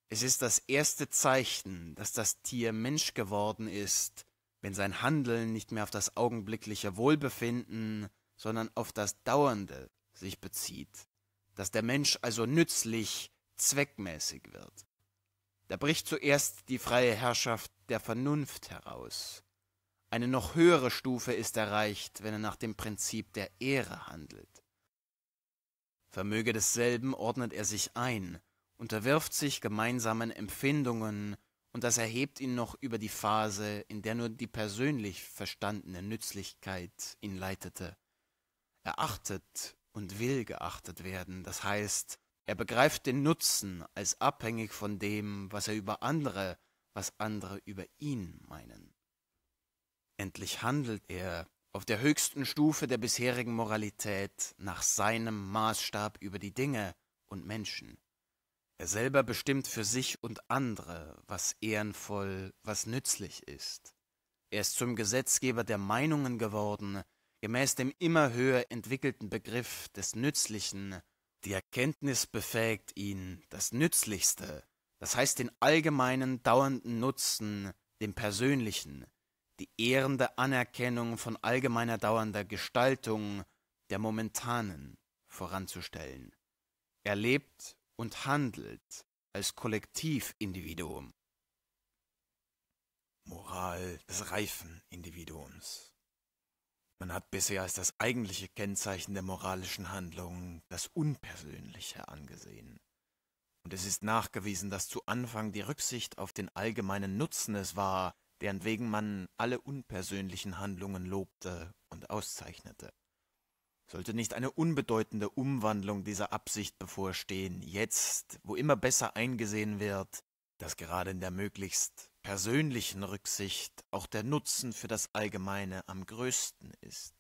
Es ist das erste Zeichen, dass das Tier Mensch geworden ist, wenn sein Handeln nicht mehr auf das augenblickliche Wohlbefinden, sondern auf das Dauernde sich bezieht, dass der Mensch also nützlich, zweckmäßig wird. Da bricht zuerst die freie Herrschaft der Vernunft heraus. Eine noch höhere Stufe ist erreicht, wenn er nach dem Prinzip der Ehre handelt. Vermöge desselben ordnet er sich ein, unterwirft sich gemeinsamen Empfindungen, und das erhebt ihn noch über die Phase, in der nur die persönlich verstandene Nützlichkeit ihn leitete. Er achtet und will geachtet werden, das heißt, er begreift den Nutzen als abhängig von dem, was er über andere, was andere über ihn meinen. Endlich handelt er, auf der höchsten Stufe der bisherigen Moralität nach seinem Maßstab über die Dinge und Menschen. Er selber bestimmt für sich und andere, was ehrenvoll, was nützlich ist. Er ist zum Gesetzgeber der Meinungen geworden, gemäß dem immer höher entwickelten Begriff des Nützlichen. Die Erkenntnis befähigt ihn, das Nützlichste, das heißt den allgemeinen, dauernden Nutzen, dem Persönlichen, die ehrende Anerkennung von allgemeiner dauernder Gestaltung der momentanen voranzustellen. Er lebt und handelt als Kollektivindividuum. Moral des reifen Individuums. Man hat bisher als das eigentliche Kennzeichen der moralischen Handlung das Unpersönliche angesehen. Und es ist nachgewiesen, dass zu Anfang die Rücksicht auf den allgemeinen Nutzen es war, deren wegen man alle unpersönlichen Handlungen lobte und auszeichnete. Sollte nicht eine unbedeutende Umwandlung dieser Absicht bevorstehen, jetzt, wo immer besser eingesehen wird, dass gerade in der möglichst persönlichen Rücksicht auch der Nutzen für das Allgemeine am größten ist,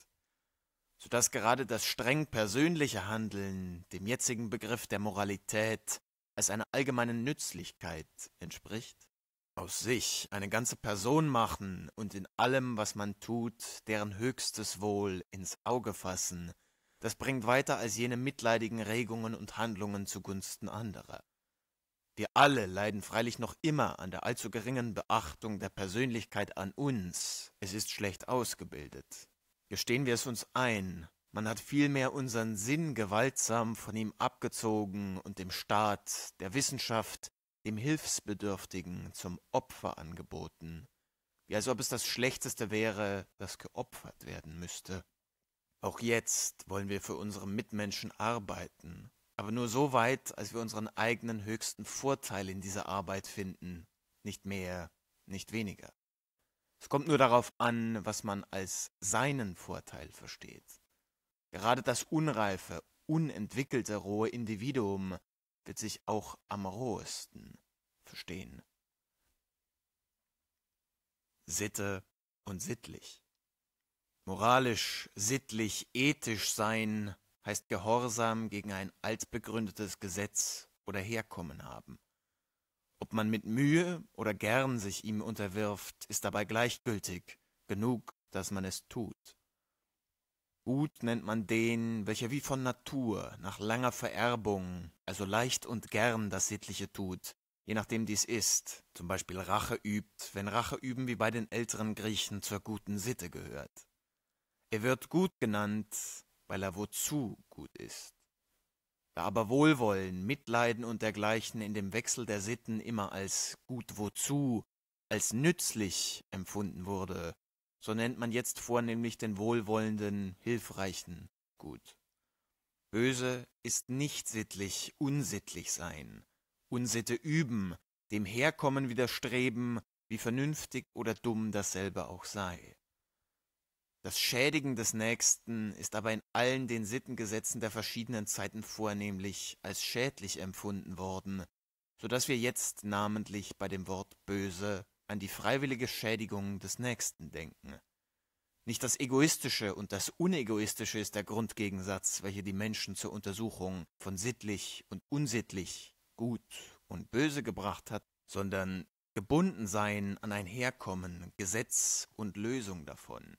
so dass gerade das streng persönliche Handeln dem jetzigen Begriff der Moralität als einer allgemeinen Nützlichkeit entspricht? aus sich eine ganze Person machen und in allem, was man tut, deren höchstes Wohl ins Auge fassen, das bringt weiter als jene mitleidigen Regungen und Handlungen zugunsten anderer. Wir alle leiden freilich noch immer an der allzu geringen Beachtung der Persönlichkeit an uns, es ist schlecht ausgebildet. Gestehen wir es uns ein, man hat vielmehr unseren Sinn gewaltsam von ihm abgezogen und dem Staat, der Wissenschaft, dem Hilfsbedürftigen zum Opfer angeboten, wie als ob es das Schlechteste wäre, das geopfert werden müsste. Auch jetzt wollen wir für unsere Mitmenschen arbeiten, aber nur so weit, als wir unseren eigenen höchsten Vorteil in dieser Arbeit finden, nicht mehr, nicht weniger. Es kommt nur darauf an, was man als seinen Vorteil versteht. Gerade das unreife, unentwickelte rohe Individuum wird sich auch am rohesten verstehen. Sitte und sittlich. Moralisch, sittlich, ethisch sein heißt Gehorsam gegen ein altbegründetes Gesetz oder Herkommen haben. Ob man mit Mühe oder gern sich ihm unterwirft, ist dabei gleichgültig, genug, dass man es tut. Gut nennt man den, welcher wie von Natur, nach langer Vererbung, also leicht und gern das Sittliche tut, je nachdem dies ist, zum Beispiel Rache übt, wenn Rache üben wie bei den älteren Griechen zur guten Sitte gehört. Er wird gut genannt, weil er wozu gut ist. Da aber Wohlwollen, Mitleiden und dergleichen in dem Wechsel der Sitten immer als gut wozu, als nützlich empfunden wurde, so nennt man jetzt vornehmlich den wohlwollenden, hilfreichen Gut. Böse ist nicht sittlich, unsittlich sein, Unsitte üben, dem Herkommen widerstreben, wie vernünftig oder dumm dasselbe auch sei. Das Schädigen des Nächsten ist aber in allen den Sittengesetzen der verschiedenen Zeiten vornehmlich als schädlich empfunden worden, so dass wir jetzt namentlich bei dem Wort böse an die freiwillige Schädigung des Nächsten denken. Nicht das Egoistische und das Unegoistische ist der Grundgegensatz, welcher die Menschen zur Untersuchung von sittlich und unsittlich, gut und böse gebracht hat, sondern gebunden sein an ein Herkommen, Gesetz und Lösung davon.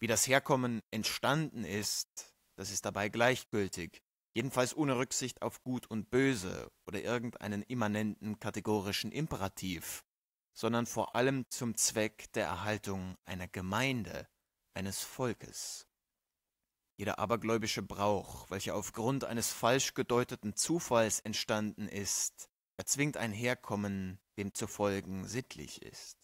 Wie das Herkommen entstanden ist, das ist dabei gleichgültig, jedenfalls ohne Rücksicht auf Gut und Böse oder irgendeinen immanenten kategorischen Imperativ, sondern vor allem zum Zweck der Erhaltung einer Gemeinde, eines Volkes. Jeder abergläubische Brauch, welcher aufgrund eines falsch gedeuteten Zufalls entstanden ist, erzwingt ein Herkommen, dem zu folgen sittlich ist.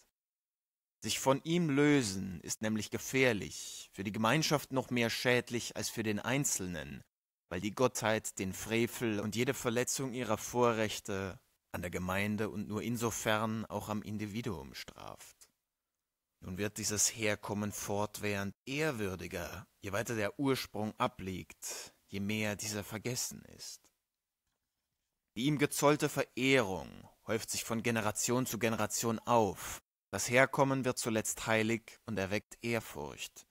Sich von ihm lösen ist nämlich gefährlich, für die Gemeinschaft noch mehr schädlich als für den Einzelnen, weil die Gottheit den Frevel und jede Verletzung ihrer Vorrechte an der Gemeinde und nur insofern auch am Individuum straft. Nun wird dieses Herkommen fortwährend ehrwürdiger, je weiter der Ursprung abliegt, je mehr dieser vergessen ist. Die ihm gezollte Verehrung häuft sich von Generation zu Generation auf, das Herkommen wird zuletzt heilig und erweckt Ehrfurcht.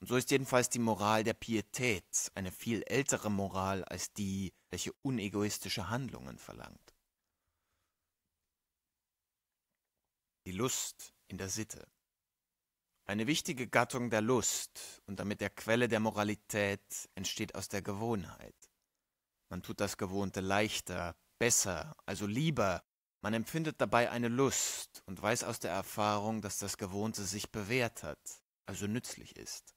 Und so ist jedenfalls die Moral der Pietät eine viel ältere Moral als die, welche unegoistische Handlungen verlangt. die Lust in der Sitte. Eine wichtige Gattung der Lust und damit der Quelle der Moralität entsteht aus der Gewohnheit. Man tut das Gewohnte leichter, besser, also lieber, man empfindet dabei eine Lust und weiß aus der Erfahrung, dass das Gewohnte sich bewährt hat, also nützlich ist.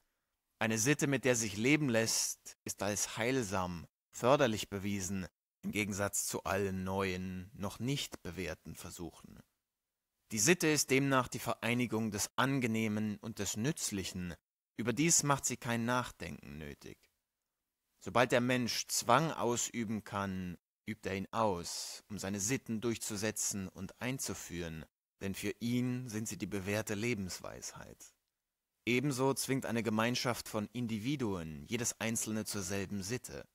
Eine Sitte, mit der sich leben lässt, ist als heilsam, förderlich bewiesen, im Gegensatz zu allen neuen, noch nicht bewährten Versuchen. Die Sitte ist demnach die Vereinigung des Angenehmen und des Nützlichen, überdies macht sie kein Nachdenken nötig. Sobald der Mensch Zwang ausüben kann, übt er ihn aus, um seine Sitten durchzusetzen und einzuführen, denn für ihn sind sie die bewährte Lebensweisheit. Ebenso zwingt eine Gemeinschaft von Individuen jedes einzelne zur selben Sitte.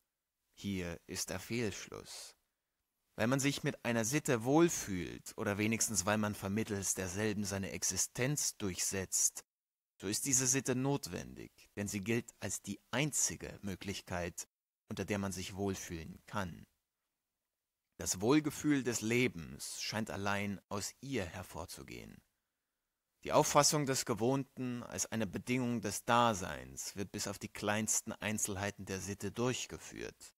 Hier ist der Fehlschluss weil man sich mit einer Sitte wohlfühlt oder wenigstens weil man vermittels derselben seine Existenz durchsetzt, so ist diese Sitte notwendig, denn sie gilt als die einzige Möglichkeit, unter der man sich wohlfühlen kann. Das Wohlgefühl des Lebens scheint allein aus ihr hervorzugehen. Die Auffassung des Gewohnten als eine Bedingung des Daseins wird bis auf die kleinsten Einzelheiten der Sitte durchgeführt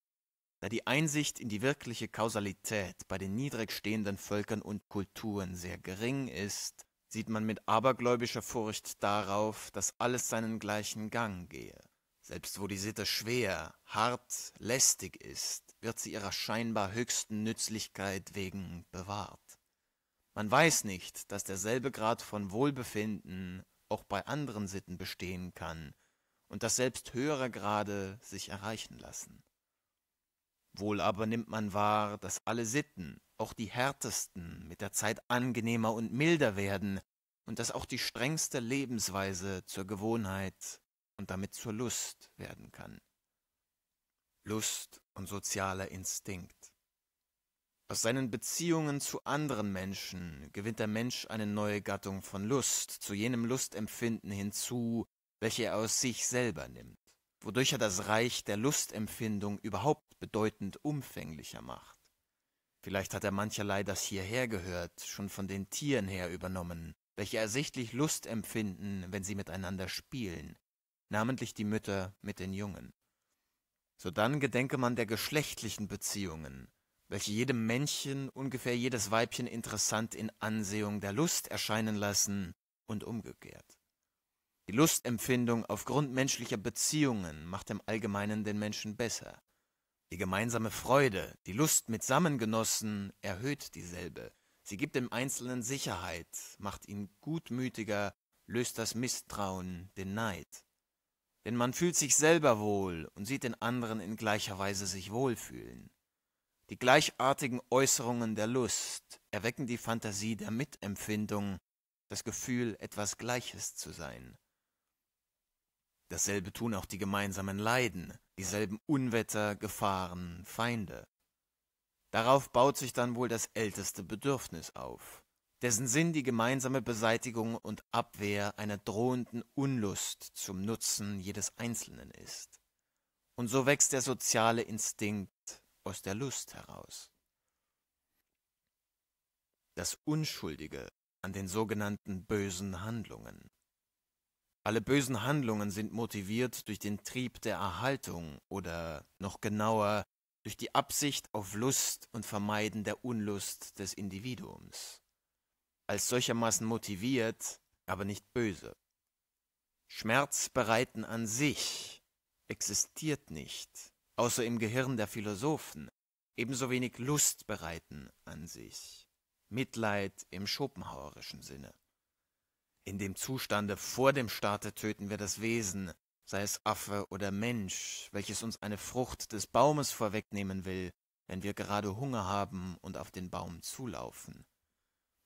da die Einsicht in die wirkliche Kausalität bei den niedrig stehenden Völkern und Kulturen sehr gering ist, sieht man mit abergläubischer Furcht darauf, dass alles seinen gleichen Gang gehe. Selbst wo die Sitte schwer, hart, lästig ist, wird sie ihrer scheinbar höchsten Nützlichkeit wegen bewahrt. Man weiß nicht, dass derselbe Grad von Wohlbefinden auch bei anderen Sitten bestehen kann und dass selbst höhere Grade sich erreichen lassen. Wohl aber nimmt man wahr, dass alle Sitten, auch die härtesten, mit der Zeit angenehmer und milder werden und dass auch die strengste Lebensweise zur Gewohnheit und damit zur Lust werden kann. Lust und sozialer Instinkt. Aus seinen Beziehungen zu anderen Menschen gewinnt der Mensch eine neue Gattung von Lust, zu jenem Lustempfinden hinzu, welche er aus sich selber nimmt wodurch er das Reich der Lustempfindung überhaupt bedeutend umfänglicher macht. Vielleicht hat er mancherlei, das hierher gehört, schon von den Tieren her übernommen, welche ersichtlich Lust empfinden, wenn sie miteinander spielen, namentlich die Mütter mit den Jungen. Sodann gedenke man der geschlechtlichen Beziehungen, welche jedem Männchen ungefähr jedes Weibchen interessant in Ansehung der Lust erscheinen lassen und umgekehrt. Die Lustempfindung aufgrund menschlicher Beziehungen macht im Allgemeinen den Menschen besser. Die gemeinsame Freude, die Lust mit Sammengenossen erhöht dieselbe. Sie gibt dem Einzelnen Sicherheit, macht ihn gutmütiger, löst das Misstrauen, den Neid. Denn man fühlt sich selber wohl und sieht den anderen in gleicher Weise sich wohlfühlen. Die gleichartigen Äußerungen der Lust erwecken die Fantasie der Mitempfindung, das Gefühl, etwas Gleiches zu sein. Dasselbe tun auch die gemeinsamen Leiden, dieselben Unwetter, Gefahren, Feinde. Darauf baut sich dann wohl das älteste Bedürfnis auf, dessen Sinn die gemeinsame Beseitigung und Abwehr einer drohenden Unlust zum Nutzen jedes Einzelnen ist. Und so wächst der soziale Instinkt aus der Lust heraus. Das Unschuldige an den sogenannten bösen Handlungen. Alle bösen Handlungen sind motiviert durch den Trieb der Erhaltung oder noch genauer durch die Absicht auf Lust und Vermeiden der Unlust des Individuums. Als solchermaßen motiviert, aber nicht böse. Schmerz bereiten an sich existiert nicht, außer im Gehirn der Philosophen, ebenso wenig Lust bereiten an sich. Mitleid im schopenhauerischen Sinne. In dem Zustande vor dem Staate töten wir das Wesen, sei es Affe oder Mensch, welches uns eine Frucht des Baumes vorwegnehmen will, wenn wir gerade Hunger haben und auf den Baum zulaufen.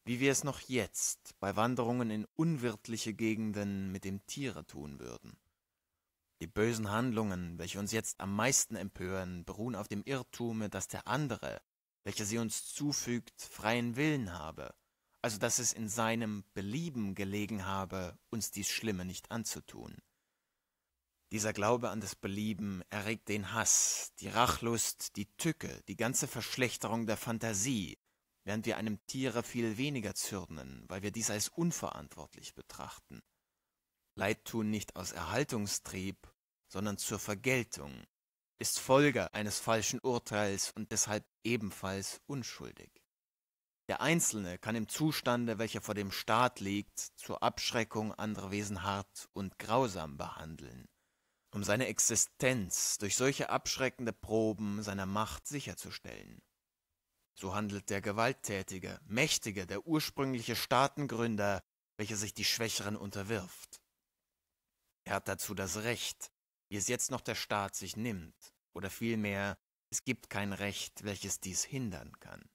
Wie wir es noch jetzt bei Wanderungen in unwirtliche Gegenden mit dem Tiere tun würden. Die bösen Handlungen, welche uns jetzt am meisten empören, beruhen auf dem Irrtume, dass der andere, welcher sie uns zufügt, freien Willen habe also dass es in seinem Belieben gelegen habe, uns dies Schlimme nicht anzutun. Dieser Glaube an das Belieben erregt den Hass, die Rachlust, die Tücke, die ganze Verschlechterung der Fantasie, während wir einem Tiere viel weniger zürnen, weil wir dies als unverantwortlich betrachten. Leid tun nicht aus Erhaltungstrieb, sondern zur Vergeltung, ist Folge eines falschen Urteils und deshalb ebenfalls unschuldig. Der Einzelne kann im Zustande, welcher vor dem Staat liegt, zur Abschreckung andere Wesen hart und grausam behandeln, um seine Existenz durch solche abschreckende Proben seiner Macht sicherzustellen. So handelt der gewalttätige, mächtige, der ursprüngliche Staatengründer, welcher sich die Schwächeren unterwirft. Er hat dazu das Recht, wie es jetzt noch der Staat sich nimmt, oder vielmehr, es gibt kein Recht, welches dies hindern kann.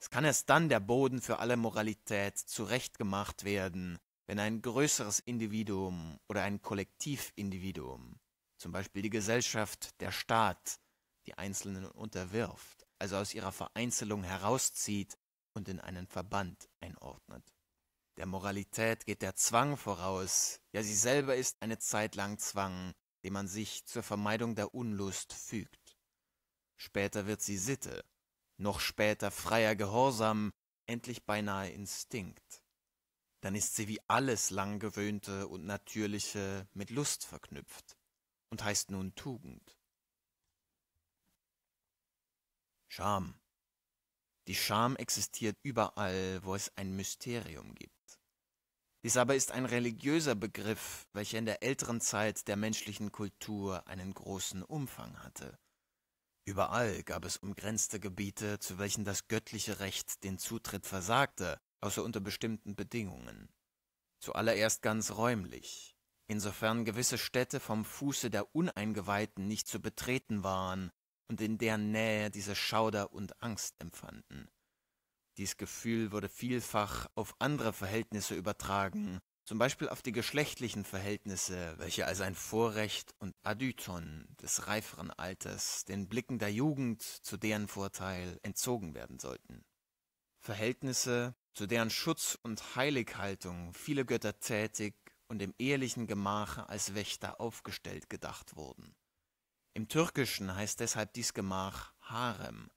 Es kann erst dann der Boden für alle Moralität zurechtgemacht werden, wenn ein größeres Individuum oder ein Kollektivindividuum, zum Beispiel die Gesellschaft, der Staat, die Einzelnen unterwirft, also aus ihrer Vereinzelung herauszieht und in einen Verband einordnet. Der Moralität geht der Zwang voraus, ja sie selber ist eine Zeit lang Zwang, dem man sich zur Vermeidung der Unlust fügt. Später wird sie Sitte, noch später freier Gehorsam, endlich beinahe Instinkt. Dann ist sie wie alles langgewöhnte und natürliche mit Lust verknüpft und heißt nun Tugend. Scham. Die Scham existiert überall, wo es ein Mysterium gibt. Dies aber ist ein religiöser Begriff, welcher in der älteren Zeit der menschlichen Kultur einen großen Umfang hatte. Überall gab es umgrenzte Gebiete, zu welchen das göttliche Recht den Zutritt versagte, außer unter bestimmten Bedingungen. Zuallererst ganz räumlich, insofern gewisse Städte vom Fuße der Uneingeweihten nicht zu betreten waren und in deren Nähe diese Schauder und Angst empfanden. Dies Gefühl wurde vielfach auf andere Verhältnisse übertragen, zum Beispiel auf die geschlechtlichen Verhältnisse, welche als ein Vorrecht und Adyton des reiferen Alters, den Blicken der Jugend zu deren Vorteil entzogen werden sollten. Verhältnisse, zu deren Schutz und Heilighaltung viele Götter tätig und im ehelichen Gemache als Wächter aufgestellt gedacht wurden. Im Türkischen heißt deshalb dies Gemach Harem,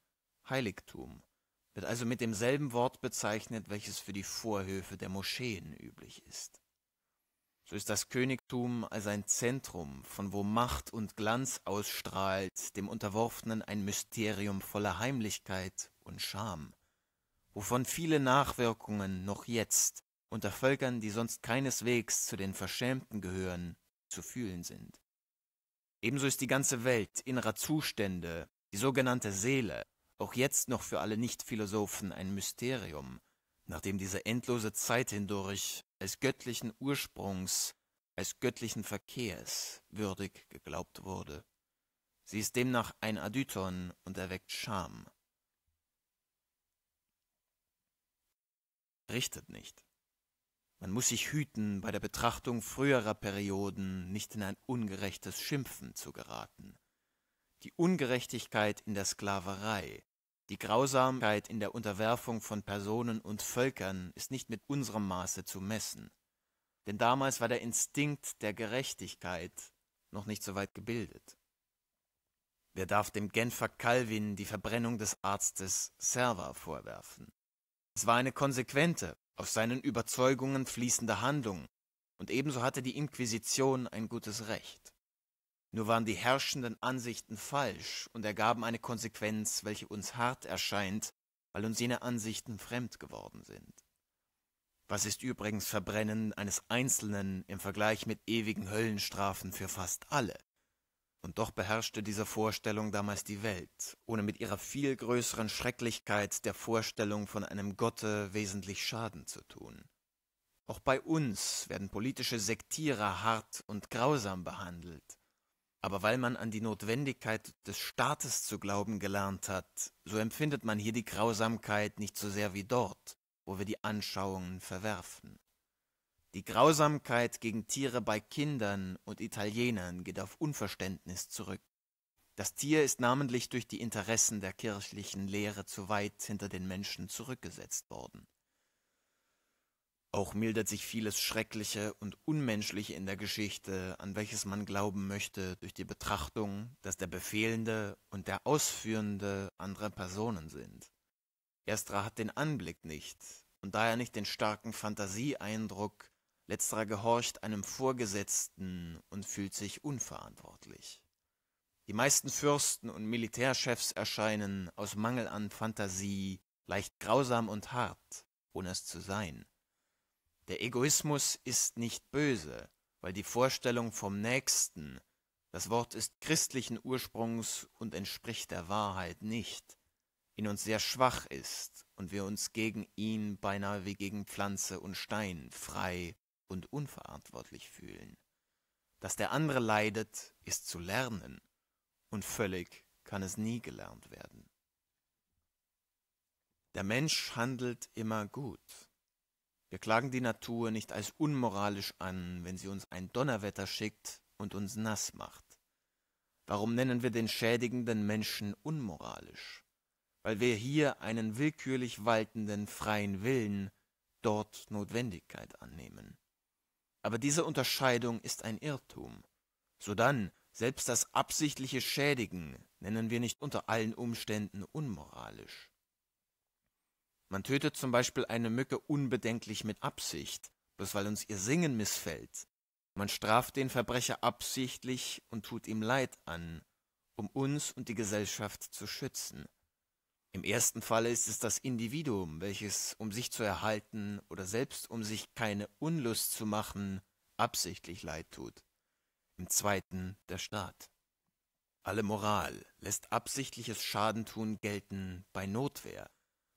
Heiligtum, wird also mit demselben Wort bezeichnet, welches für die Vorhöfe der Moscheen üblich ist. So ist das Königtum als ein Zentrum, von wo Macht und Glanz ausstrahlt, dem Unterworfenen ein Mysterium voller Heimlichkeit und Scham, wovon viele Nachwirkungen noch jetzt unter Völkern, die sonst keineswegs zu den Verschämten gehören, zu fühlen sind. Ebenso ist die ganze Welt innerer Zustände, die sogenannte Seele, auch jetzt noch für alle Nichtphilosophen ein Mysterium, nachdem diese endlose Zeit hindurch als göttlichen Ursprungs, als göttlichen Verkehrs würdig geglaubt wurde. Sie ist demnach ein Adyton und erweckt Scham. Richtet nicht. Man muss sich hüten, bei der Betrachtung früherer Perioden nicht in ein ungerechtes Schimpfen zu geraten. Die Ungerechtigkeit in der Sklaverei die Grausamkeit in der Unterwerfung von Personen und Völkern ist nicht mit unserem Maße zu messen, denn damals war der Instinkt der Gerechtigkeit noch nicht so weit gebildet. Wer darf dem Genfer Calvin die Verbrennung des Arztes Serva vorwerfen? Es war eine konsequente, auf seinen Überzeugungen fließende Handlung, und ebenso hatte die Inquisition ein gutes Recht. Nur waren die herrschenden Ansichten falsch und ergaben eine Konsequenz, welche uns hart erscheint, weil uns jene Ansichten fremd geworden sind. Was ist übrigens Verbrennen eines Einzelnen im Vergleich mit ewigen Höllenstrafen für fast alle? Und doch beherrschte diese Vorstellung damals die Welt, ohne mit ihrer viel größeren Schrecklichkeit der Vorstellung von einem Gotte wesentlich Schaden zu tun. Auch bei uns werden politische Sektierer hart und grausam behandelt aber weil man an die Notwendigkeit des Staates zu glauben gelernt hat, so empfindet man hier die Grausamkeit nicht so sehr wie dort, wo wir die Anschauungen verwerfen. Die Grausamkeit gegen Tiere bei Kindern und Italienern geht auf Unverständnis zurück. Das Tier ist namentlich durch die Interessen der kirchlichen Lehre zu weit hinter den Menschen zurückgesetzt worden. Auch mildert sich vieles Schreckliche und Unmenschliche in der Geschichte, an welches man glauben möchte, durch die Betrachtung, dass der Befehlende und der Ausführende andere Personen sind. Ersterer hat den Anblick nicht und daher nicht den starken Fantasieeindruck, letzterer gehorcht einem Vorgesetzten und fühlt sich unverantwortlich. Die meisten Fürsten und Militärchefs erscheinen aus Mangel an Fantasie leicht grausam und hart, ohne es zu sein. Der Egoismus ist nicht böse, weil die Vorstellung vom Nächsten, das Wort ist christlichen Ursprungs und entspricht der Wahrheit nicht, in uns sehr schwach ist und wir uns gegen ihn beinahe wie gegen Pflanze und Stein frei und unverantwortlich fühlen. Dass der andere leidet, ist zu lernen und völlig kann es nie gelernt werden. Der Mensch handelt immer gut. Wir klagen die Natur nicht als unmoralisch an, wenn sie uns ein Donnerwetter schickt und uns nass macht. Warum nennen wir den schädigenden Menschen unmoralisch? Weil wir hier einen willkürlich waltenden freien Willen, dort Notwendigkeit annehmen. Aber diese Unterscheidung ist ein Irrtum. Sodann, selbst das absichtliche Schädigen nennen wir nicht unter allen Umständen unmoralisch. Man tötet zum Beispiel eine Mücke unbedenklich mit Absicht, bloß weil uns ihr Singen missfällt. Man straft den Verbrecher absichtlich und tut ihm Leid an, um uns und die Gesellschaft zu schützen. Im ersten Falle ist es das Individuum, welches, um sich zu erhalten oder selbst um sich keine Unlust zu machen, absichtlich Leid tut. Im zweiten der Staat. Alle Moral lässt absichtliches Schadentun gelten bei Notwehr.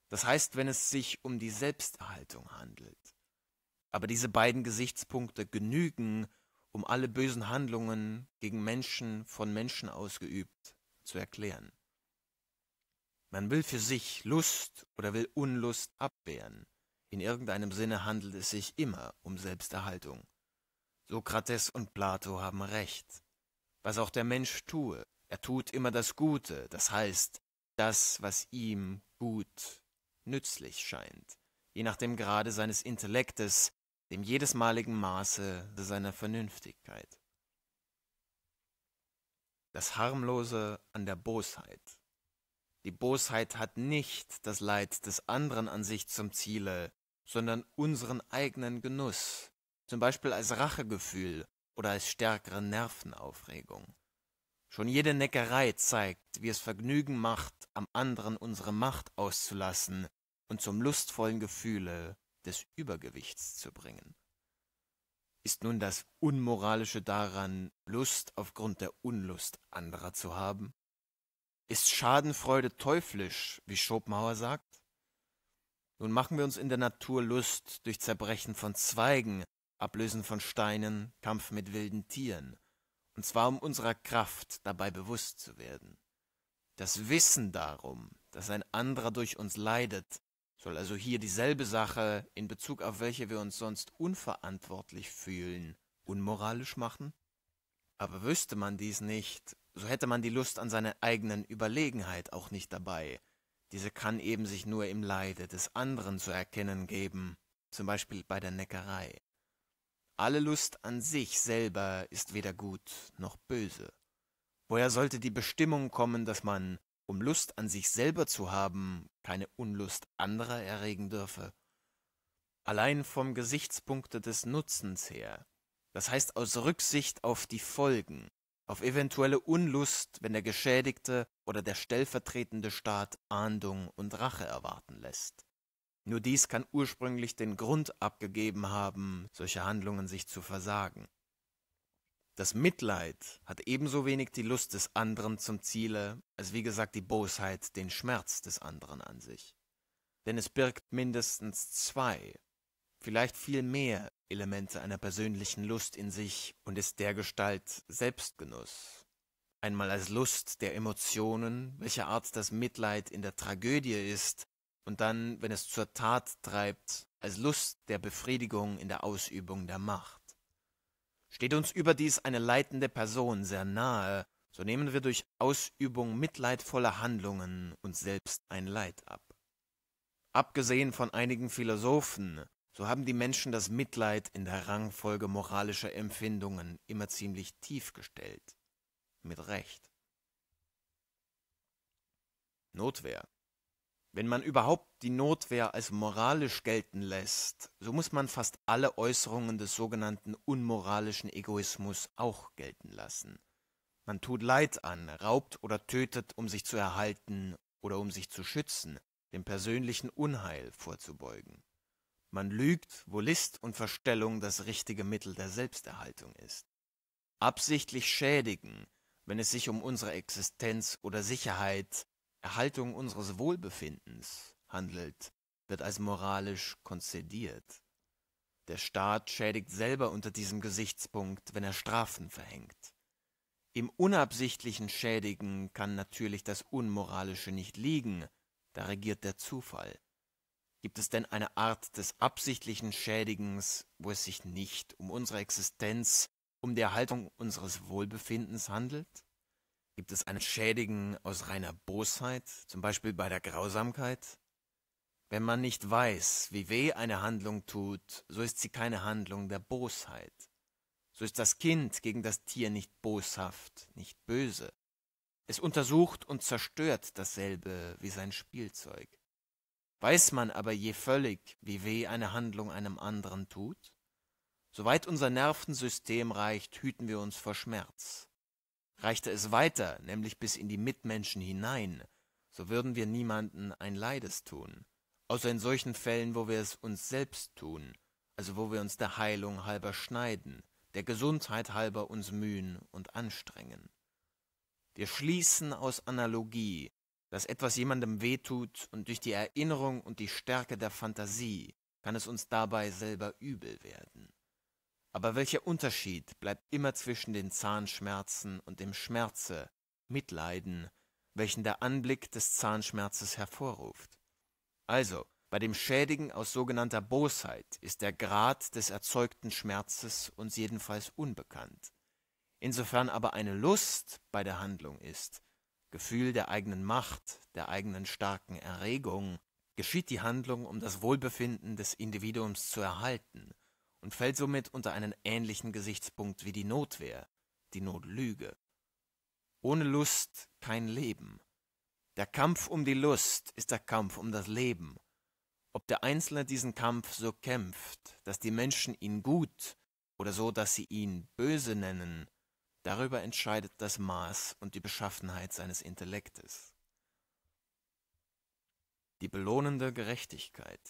Das heißt, wenn es sich um die Selbsterhaltung handelt. Aber diese beiden Gesichtspunkte genügen, um alle bösen Handlungen gegen Menschen von Menschen ausgeübt zu erklären. Man will für sich Lust oder will Unlust abwehren. In irgendeinem Sinne handelt es sich immer um Selbsterhaltung. Sokrates und Plato haben recht. Was auch der Mensch tue, er tut immer das Gute, das heißt, das, was ihm gut nützlich scheint, je nach dem Grade seines Intellektes, dem jedesmaligen Maße seiner Vernünftigkeit. Das Harmlose an der Bosheit. Die Bosheit hat nicht das Leid des anderen an sich zum Ziele, sondern unseren eigenen Genuss, zum Beispiel als Rachegefühl oder als stärkere Nervenaufregung. Schon jede Neckerei zeigt, wie es Vergnügen macht, am anderen unsere Macht auszulassen und zum lustvollen Gefühle des Übergewichts zu bringen. Ist nun das Unmoralische daran, Lust aufgrund der Unlust anderer zu haben? Ist Schadenfreude teuflisch, wie Schopenhauer sagt? Nun machen wir uns in der Natur Lust durch Zerbrechen von Zweigen, Ablösen von Steinen, Kampf mit wilden Tieren, und zwar um unserer Kraft dabei bewusst zu werden. Das Wissen darum, dass ein anderer durch uns leidet, soll also hier dieselbe Sache, in Bezug auf welche wir uns sonst unverantwortlich fühlen, unmoralisch machen? Aber wüsste man dies nicht, so hätte man die Lust an seiner eigenen Überlegenheit auch nicht dabei. Diese kann eben sich nur im Leide des anderen zu erkennen geben, zum Beispiel bei der Neckerei. Alle Lust an sich selber ist weder gut noch böse. Woher sollte die Bestimmung kommen, dass man um Lust an sich selber zu haben, keine Unlust anderer erregen dürfe. Allein vom Gesichtspunkte des Nutzens her, das heißt aus Rücksicht auf die Folgen, auf eventuelle Unlust, wenn der Geschädigte oder der stellvertretende Staat Ahndung und Rache erwarten lässt. Nur dies kann ursprünglich den Grund abgegeben haben, solche Handlungen sich zu versagen. Das Mitleid hat ebenso wenig die Lust des anderen zum Ziele, als wie gesagt die Bosheit den Schmerz des anderen an sich. Denn es birgt mindestens zwei, vielleicht viel mehr Elemente einer persönlichen Lust in sich und ist dergestalt Selbstgenuss. Einmal als Lust der Emotionen, welcher Art das Mitleid in der Tragödie ist, und dann, wenn es zur Tat treibt, als Lust der Befriedigung in der Ausübung der Macht. Steht uns überdies eine leitende Person sehr nahe, so nehmen wir durch Ausübung mitleidvoller Handlungen uns selbst ein Leid ab. Abgesehen von einigen Philosophen, so haben die Menschen das Mitleid in der Rangfolge moralischer Empfindungen immer ziemlich tief gestellt. Mit Recht. Notwehr. Wenn man überhaupt die Notwehr als moralisch gelten lässt, so muss man fast alle Äußerungen des sogenannten unmoralischen Egoismus auch gelten lassen. Man tut Leid an, raubt oder tötet, um sich zu erhalten oder um sich zu schützen, dem persönlichen Unheil vorzubeugen. Man lügt, wo List und Verstellung das richtige Mittel der Selbsterhaltung ist. Absichtlich schädigen, wenn es sich um unsere Existenz oder Sicherheit Erhaltung unseres Wohlbefindens handelt, wird als moralisch konzediert. Der Staat schädigt selber unter diesem Gesichtspunkt, wenn er Strafen verhängt. Im unabsichtlichen Schädigen kann natürlich das Unmoralische nicht liegen, da regiert der Zufall. Gibt es denn eine Art des absichtlichen Schädigens, wo es sich nicht um unsere Existenz, um die Erhaltung unseres Wohlbefindens handelt? Gibt es ein Schädigen aus reiner Bosheit, zum Beispiel bei der Grausamkeit? Wenn man nicht weiß, wie weh eine Handlung tut, so ist sie keine Handlung der Bosheit. So ist das Kind gegen das Tier nicht boshaft, nicht böse. Es untersucht und zerstört dasselbe wie sein Spielzeug. Weiß man aber je völlig, wie weh eine Handlung einem anderen tut? Soweit unser Nervensystem reicht, hüten wir uns vor Schmerz reichte es weiter, nämlich bis in die Mitmenschen hinein, so würden wir niemanden ein Leides tun, außer in solchen Fällen, wo wir es uns selbst tun, also wo wir uns der Heilung halber schneiden, der Gesundheit halber uns mühen und anstrengen. Wir schließen aus Analogie, dass etwas jemandem wehtut und durch die Erinnerung und die Stärke der Fantasie kann es uns dabei selber übel werden. Aber welcher Unterschied bleibt immer zwischen den Zahnschmerzen und dem Schmerze, Mitleiden, welchen der Anblick des Zahnschmerzes hervorruft? Also, bei dem Schädigen aus sogenannter Bosheit ist der Grad des erzeugten Schmerzes uns jedenfalls unbekannt. Insofern aber eine Lust bei der Handlung ist, Gefühl der eigenen Macht, der eigenen starken Erregung, geschieht die Handlung, um das Wohlbefinden des Individuums zu erhalten – und fällt somit unter einen ähnlichen Gesichtspunkt wie die Notwehr, die Notlüge. Ohne Lust kein Leben. Der Kampf um die Lust ist der Kampf um das Leben. Ob der Einzelne diesen Kampf so kämpft, dass die Menschen ihn gut oder so, dass sie ihn böse nennen, darüber entscheidet das Maß und die Beschaffenheit seines Intellektes. Die belohnende Gerechtigkeit.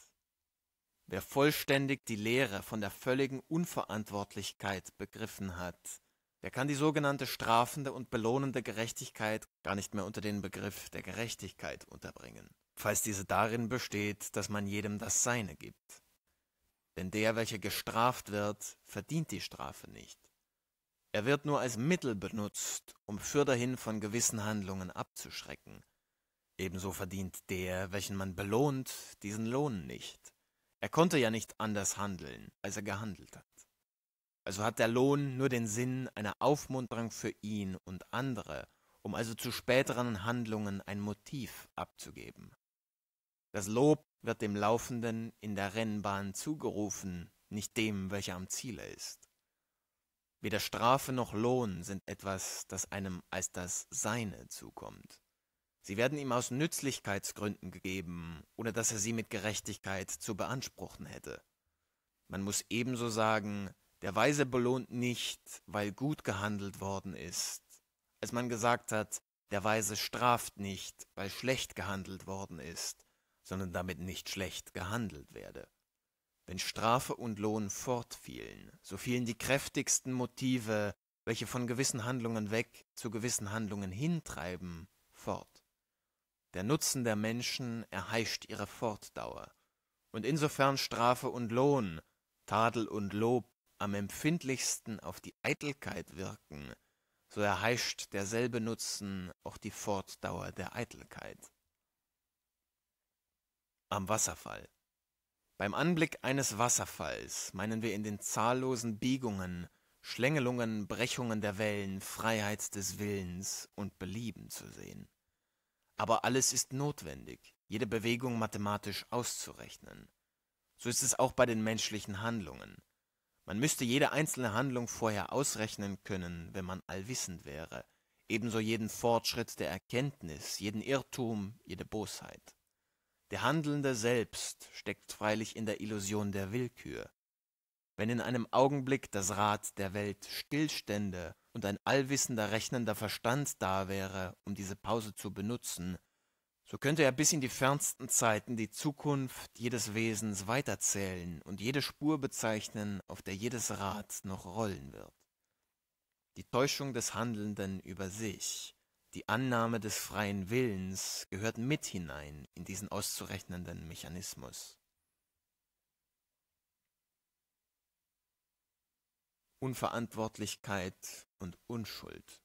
Wer vollständig die Lehre von der völligen Unverantwortlichkeit begriffen hat, der kann die sogenannte strafende und belohnende Gerechtigkeit gar nicht mehr unter den Begriff der Gerechtigkeit unterbringen, falls diese darin besteht, dass man jedem das Seine gibt. Denn der, welcher gestraft wird, verdient die Strafe nicht. Er wird nur als Mittel benutzt, um fürderhin von gewissen Handlungen abzuschrecken. Ebenso verdient der, welchen man belohnt, diesen Lohn nicht. Er konnte ja nicht anders handeln, als er gehandelt hat. Also hat der Lohn nur den Sinn einer Aufmunterung für ihn und andere, um also zu späteren Handlungen ein Motiv abzugeben. Das Lob wird dem Laufenden in der Rennbahn zugerufen, nicht dem, welcher am Ziele ist. Weder Strafe noch Lohn sind etwas, das einem als das Seine zukommt. Sie werden ihm aus Nützlichkeitsgründen gegeben, ohne dass er sie mit Gerechtigkeit zu beanspruchen hätte. Man muss ebenso sagen, der Weise belohnt nicht, weil gut gehandelt worden ist, als man gesagt hat, der Weise straft nicht, weil schlecht gehandelt worden ist, sondern damit nicht schlecht gehandelt werde. Wenn Strafe und Lohn fortfielen, so fielen die kräftigsten Motive, welche von gewissen Handlungen weg zu gewissen Handlungen hintreiben, fort. Der Nutzen der Menschen erheischt ihre Fortdauer. Und insofern Strafe und Lohn, Tadel und Lob am empfindlichsten auf die Eitelkeit wirken, so erheischt derselbe Nutzen auch die Fortdauer der Eitelkeit. Am Wasserfall. Beim Anblick eines Wasserfalls meinen wir in den zahllosen Biegungen, Schlängelungen, Brechungen der Wellen, Freiheit des Willens und Belieben zu sehen. Aber alles ist notwendig, jede Bewegung mathematisch auszurechnen. So ist es auch bei den menschlichen Handlungen. Man müsste jede einzelne Handlung vorher ausrechnen können, wenn man allwissend wäre, ebenso jeden Fortschritt der Erkenntnis, jeden Irrtum, jede Bosheit. Der Handelnde selbst steckt freilich in der Illusion der Willkür. Wenn in einem Augenblick das Rad der Welt stillstände und ein allwissender, rechnender Verstand da wäre, um diese Pause zu benutzen, so könnte er bis in die fernsten Zeiten die Zukunft jedes Wesens weiterzählen und jede Spur bezeichnen, auf der jedes Rad noch rollen wird. Die Täuschung des Handelnden über sich, die Annahme des freien Willens gehört mit hinein in diesen auszurechnenden Mechanismus. Unverantwortlichkeit und Unschuld.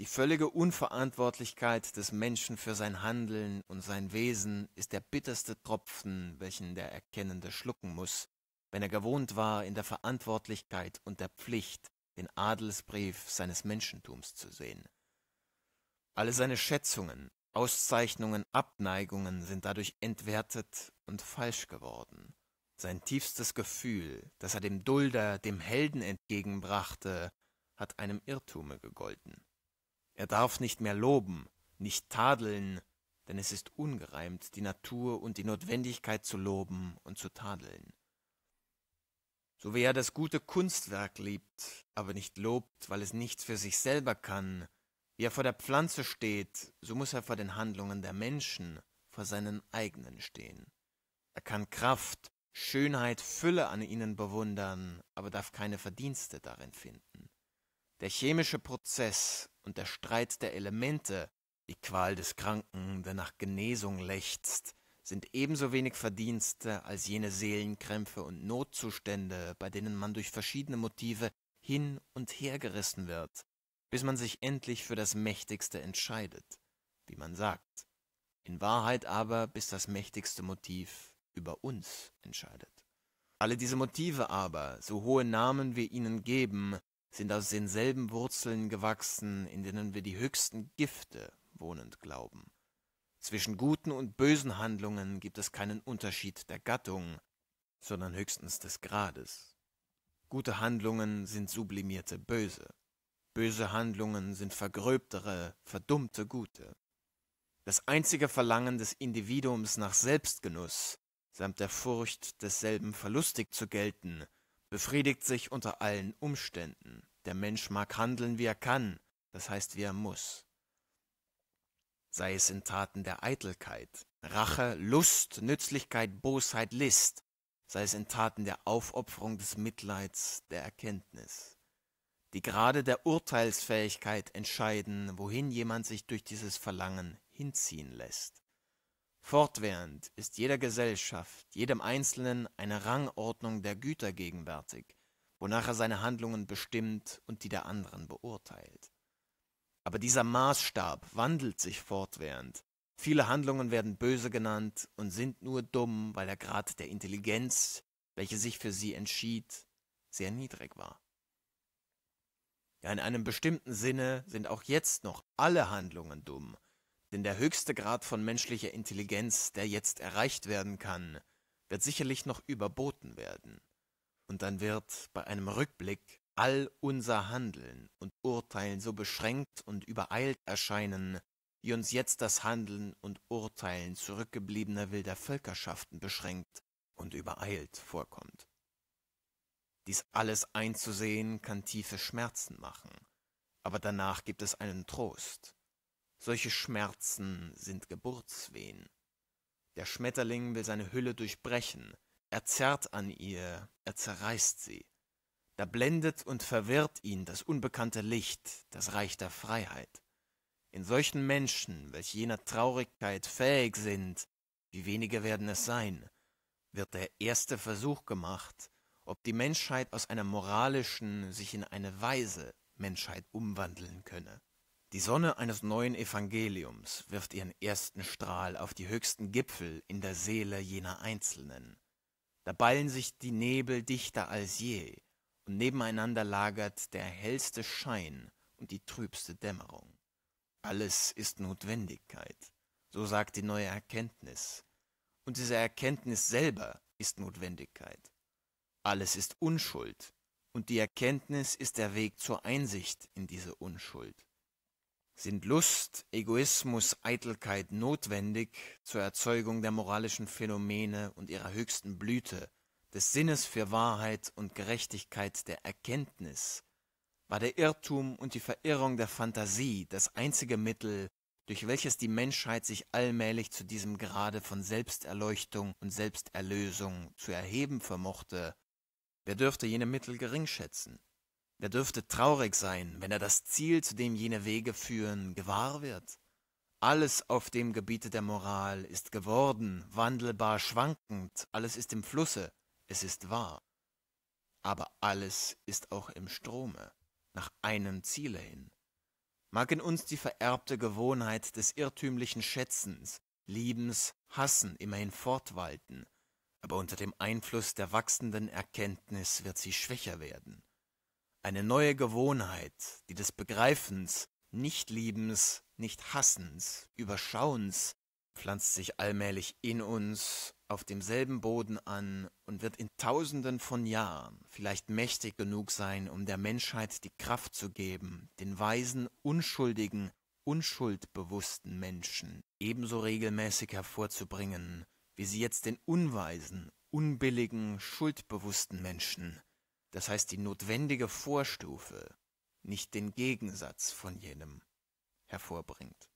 Die völlige Unverantwortlichkeit des Menschen für sein Handeln und sein Wesen ist der bitterste Tropfen, welchen der Erkennende schlucken muss, wenn er gewohnt war, in der Verantwortlichkeit und der Pflicht den Adelsbrief seines Menschentums zu sehen. Alle seine Schätzungen, Auszeichnungen, Abneigungen sind dadurch entwertet und falsch geworden. Sein tiefstes Gefühl, das er dem Dulder, dem Helden entgegenbrachte, hat einem Irrtume gegolten. Er darf nicht mehr loben, nicht tadeln, denn es ist ungereimt, die Natur und die Notwendigkeit zu loben und zu tadeln. So wie er das gute Kunstwerk liebt, aber nicht lobt, weil es nichts für sich selber kann, wie er vor der Pflanze steht, so muß er vor den Handlungen der Menschen, vor seinen eigenen stehen. Er kann Kraft, Schönheit, Fülle an ihnen bewundern, aber darf keine Verdienste darin finden. Der chemische Prozess und der Streit der Elemente, die Qual des Kranken, der nach Genesung lechzt, sind ebenso wenig Verdienste als jene Seelenkrämpfe und Notzustände, bei denen man durch verschiedene Motive hin und her gerissen wird, bis man sich endlich für das Mächtigste entscheidet, wie man sagt. In Wahrheit aber, bis das mächtigste Motiv über uns entscheidet. Alle diese Motive aber, so hohe Namen wir ihnen geben, sind aus denselben Wurzeln gewachsen, in denen wir die höchsten Gifte wohnend glauben. Zwischen guten und bösen Handlungen gibt es keinen Unterschied der Gattung, sondern höchstens des Grades. Gute Handlungen sind sublimierte Böse. Böse Handlungen sind vergröbtere, verdummte Gute. Das einzige Verlangen des Individuums nach Selbstgenuss, samt der Furcht, desselben verlustig zu gelten, befriedigt sich unter allen Umständen. Der Mensch mag handeln, wie er kann, das heißt, wie er muss. Sei es in Taten der Eitelkeit, Rache, Lust, Nützlichkeit, Bosheit, List, sei es in Taten der Aufopferung, des Mitleids, der Erkenntnis, die Grade der Urteilsfähigkeit entscheiden, wohin jemand sich durch dieses Verlangen hinziehen lässt. Fortwährend ist jeder Gesellschaft, jedem Einzelnen eine Rangordnung der Güter gegenwärtig, wonach er seine Handlungen bestimmt und die der anderen beurteilt. Aber dieser Maßstab wandelt sich fortwährend. Viele Handlungen werden böse genannt und sind nur dumm, weil der Grad der Intelligenz, welche sich für sie entschied, sehr niedrig war. Ja, in einem bestimmten Sinne sind auch jetzt noch alle Handlungen dumm, denn der höchste Grad von menschlicher Intelligenz, der jetzt erreicht werden kann, wird sicherlich noch überboten werden. Und dann wird bei einem Rückblick all unser Handeln und Urteilen so beschränkt und übereilt erscheinen, wie uns jetzt das Handeln und Urteilen zurückgebliebener wilder Völkerschaften beschränkt und übereilt vorkommt. Dies alles einzusehen kann tiefe Schmerzen machen, aber danach gibt es einen Trost. Solche Schmerzen sind Geburtswehen. Der Schmetterling will seine Hülle durchbrechen, er zerrt an ihr, er zerreißt sie. Da blendet und verwirrt ihn das unbekannte Licht, das Reich der Freiheit. In solchen Menschen, welche jener Traurigkeit fähig sind, wie wenige werden es sein, wird der erste Versuch gemacht, ob die Menschheit aus einer moralischen sich in eine weise Menschheit umwandeln könne. Die Sonne eines neuen Evangeliums wirft ihren ersten Strahl auf die höchsten Gipfel in der Seele jener Einzelnen. Da ballen sich die Nebel dichter als je, und nebeneinander lagert der hellste Schein und die trübste Dämmerung. Alles ist Notwendigkeit, so sagt die neue Erkenntnis. Und diese Erkenntnis selber ist Notwendigkeit. Alles ist Unschuld, und die Erkenntnis ist der Weg zur Einsicht in diese Unschuld sind Lust, Egoismus, Eitelkeit notwendig zur Erzeugung der moralischen Phänomene und ihrer höchsten Blüte, des Sinnes für Wahrheit und Gerechtigkeit der Erkenntnis, war der Irrtum und die Verirrung der Phantasie das einzige Mittel, durch welches die Menschheit sich allmählich zu diesem Grade von Selbsterleuchtung und Selbsterlösung zu erheben vermochte, wer dürfte jene Mittel geringschätzen? der dürfte traurig sein, wenn er das Ziel, zu dem jene Wege führen, gewahr wird. Alles auf dem Gebiete der Moral ist geworden, wandelbar schwankend, alles ist im Flusse, es ist wahr. Aber alles ist auch im Strome, nach einem Ziele hin. Mag in uns die vererbte Gewohnheit des irrtümlichen Schätzens, Liebens, Hassen immerhin fortwalten, aber unter dem Einfluss der wachsenden Erkenntnis wird sie schwächer werden eine neue Gewohnheit, die des Begreifens, Nichtliebens, Nichthassens, Überschauens pflanzt sich allmählich in uns auf demselben Boden an und wird in tausenden von Jahren vielleicht mächtig genug sein, um der Menschheit die Kraft zu geben, den weisen, unschuldigen, unschuldbewussten Menschen ebenso regelmäßig hervorzubringen, wie sie jetzt den unweisen, unbilligen, schuldbewussten Menschen das heißt die notwendige Vorstufe, nicht den Gegensatz von jenem hervorbringt.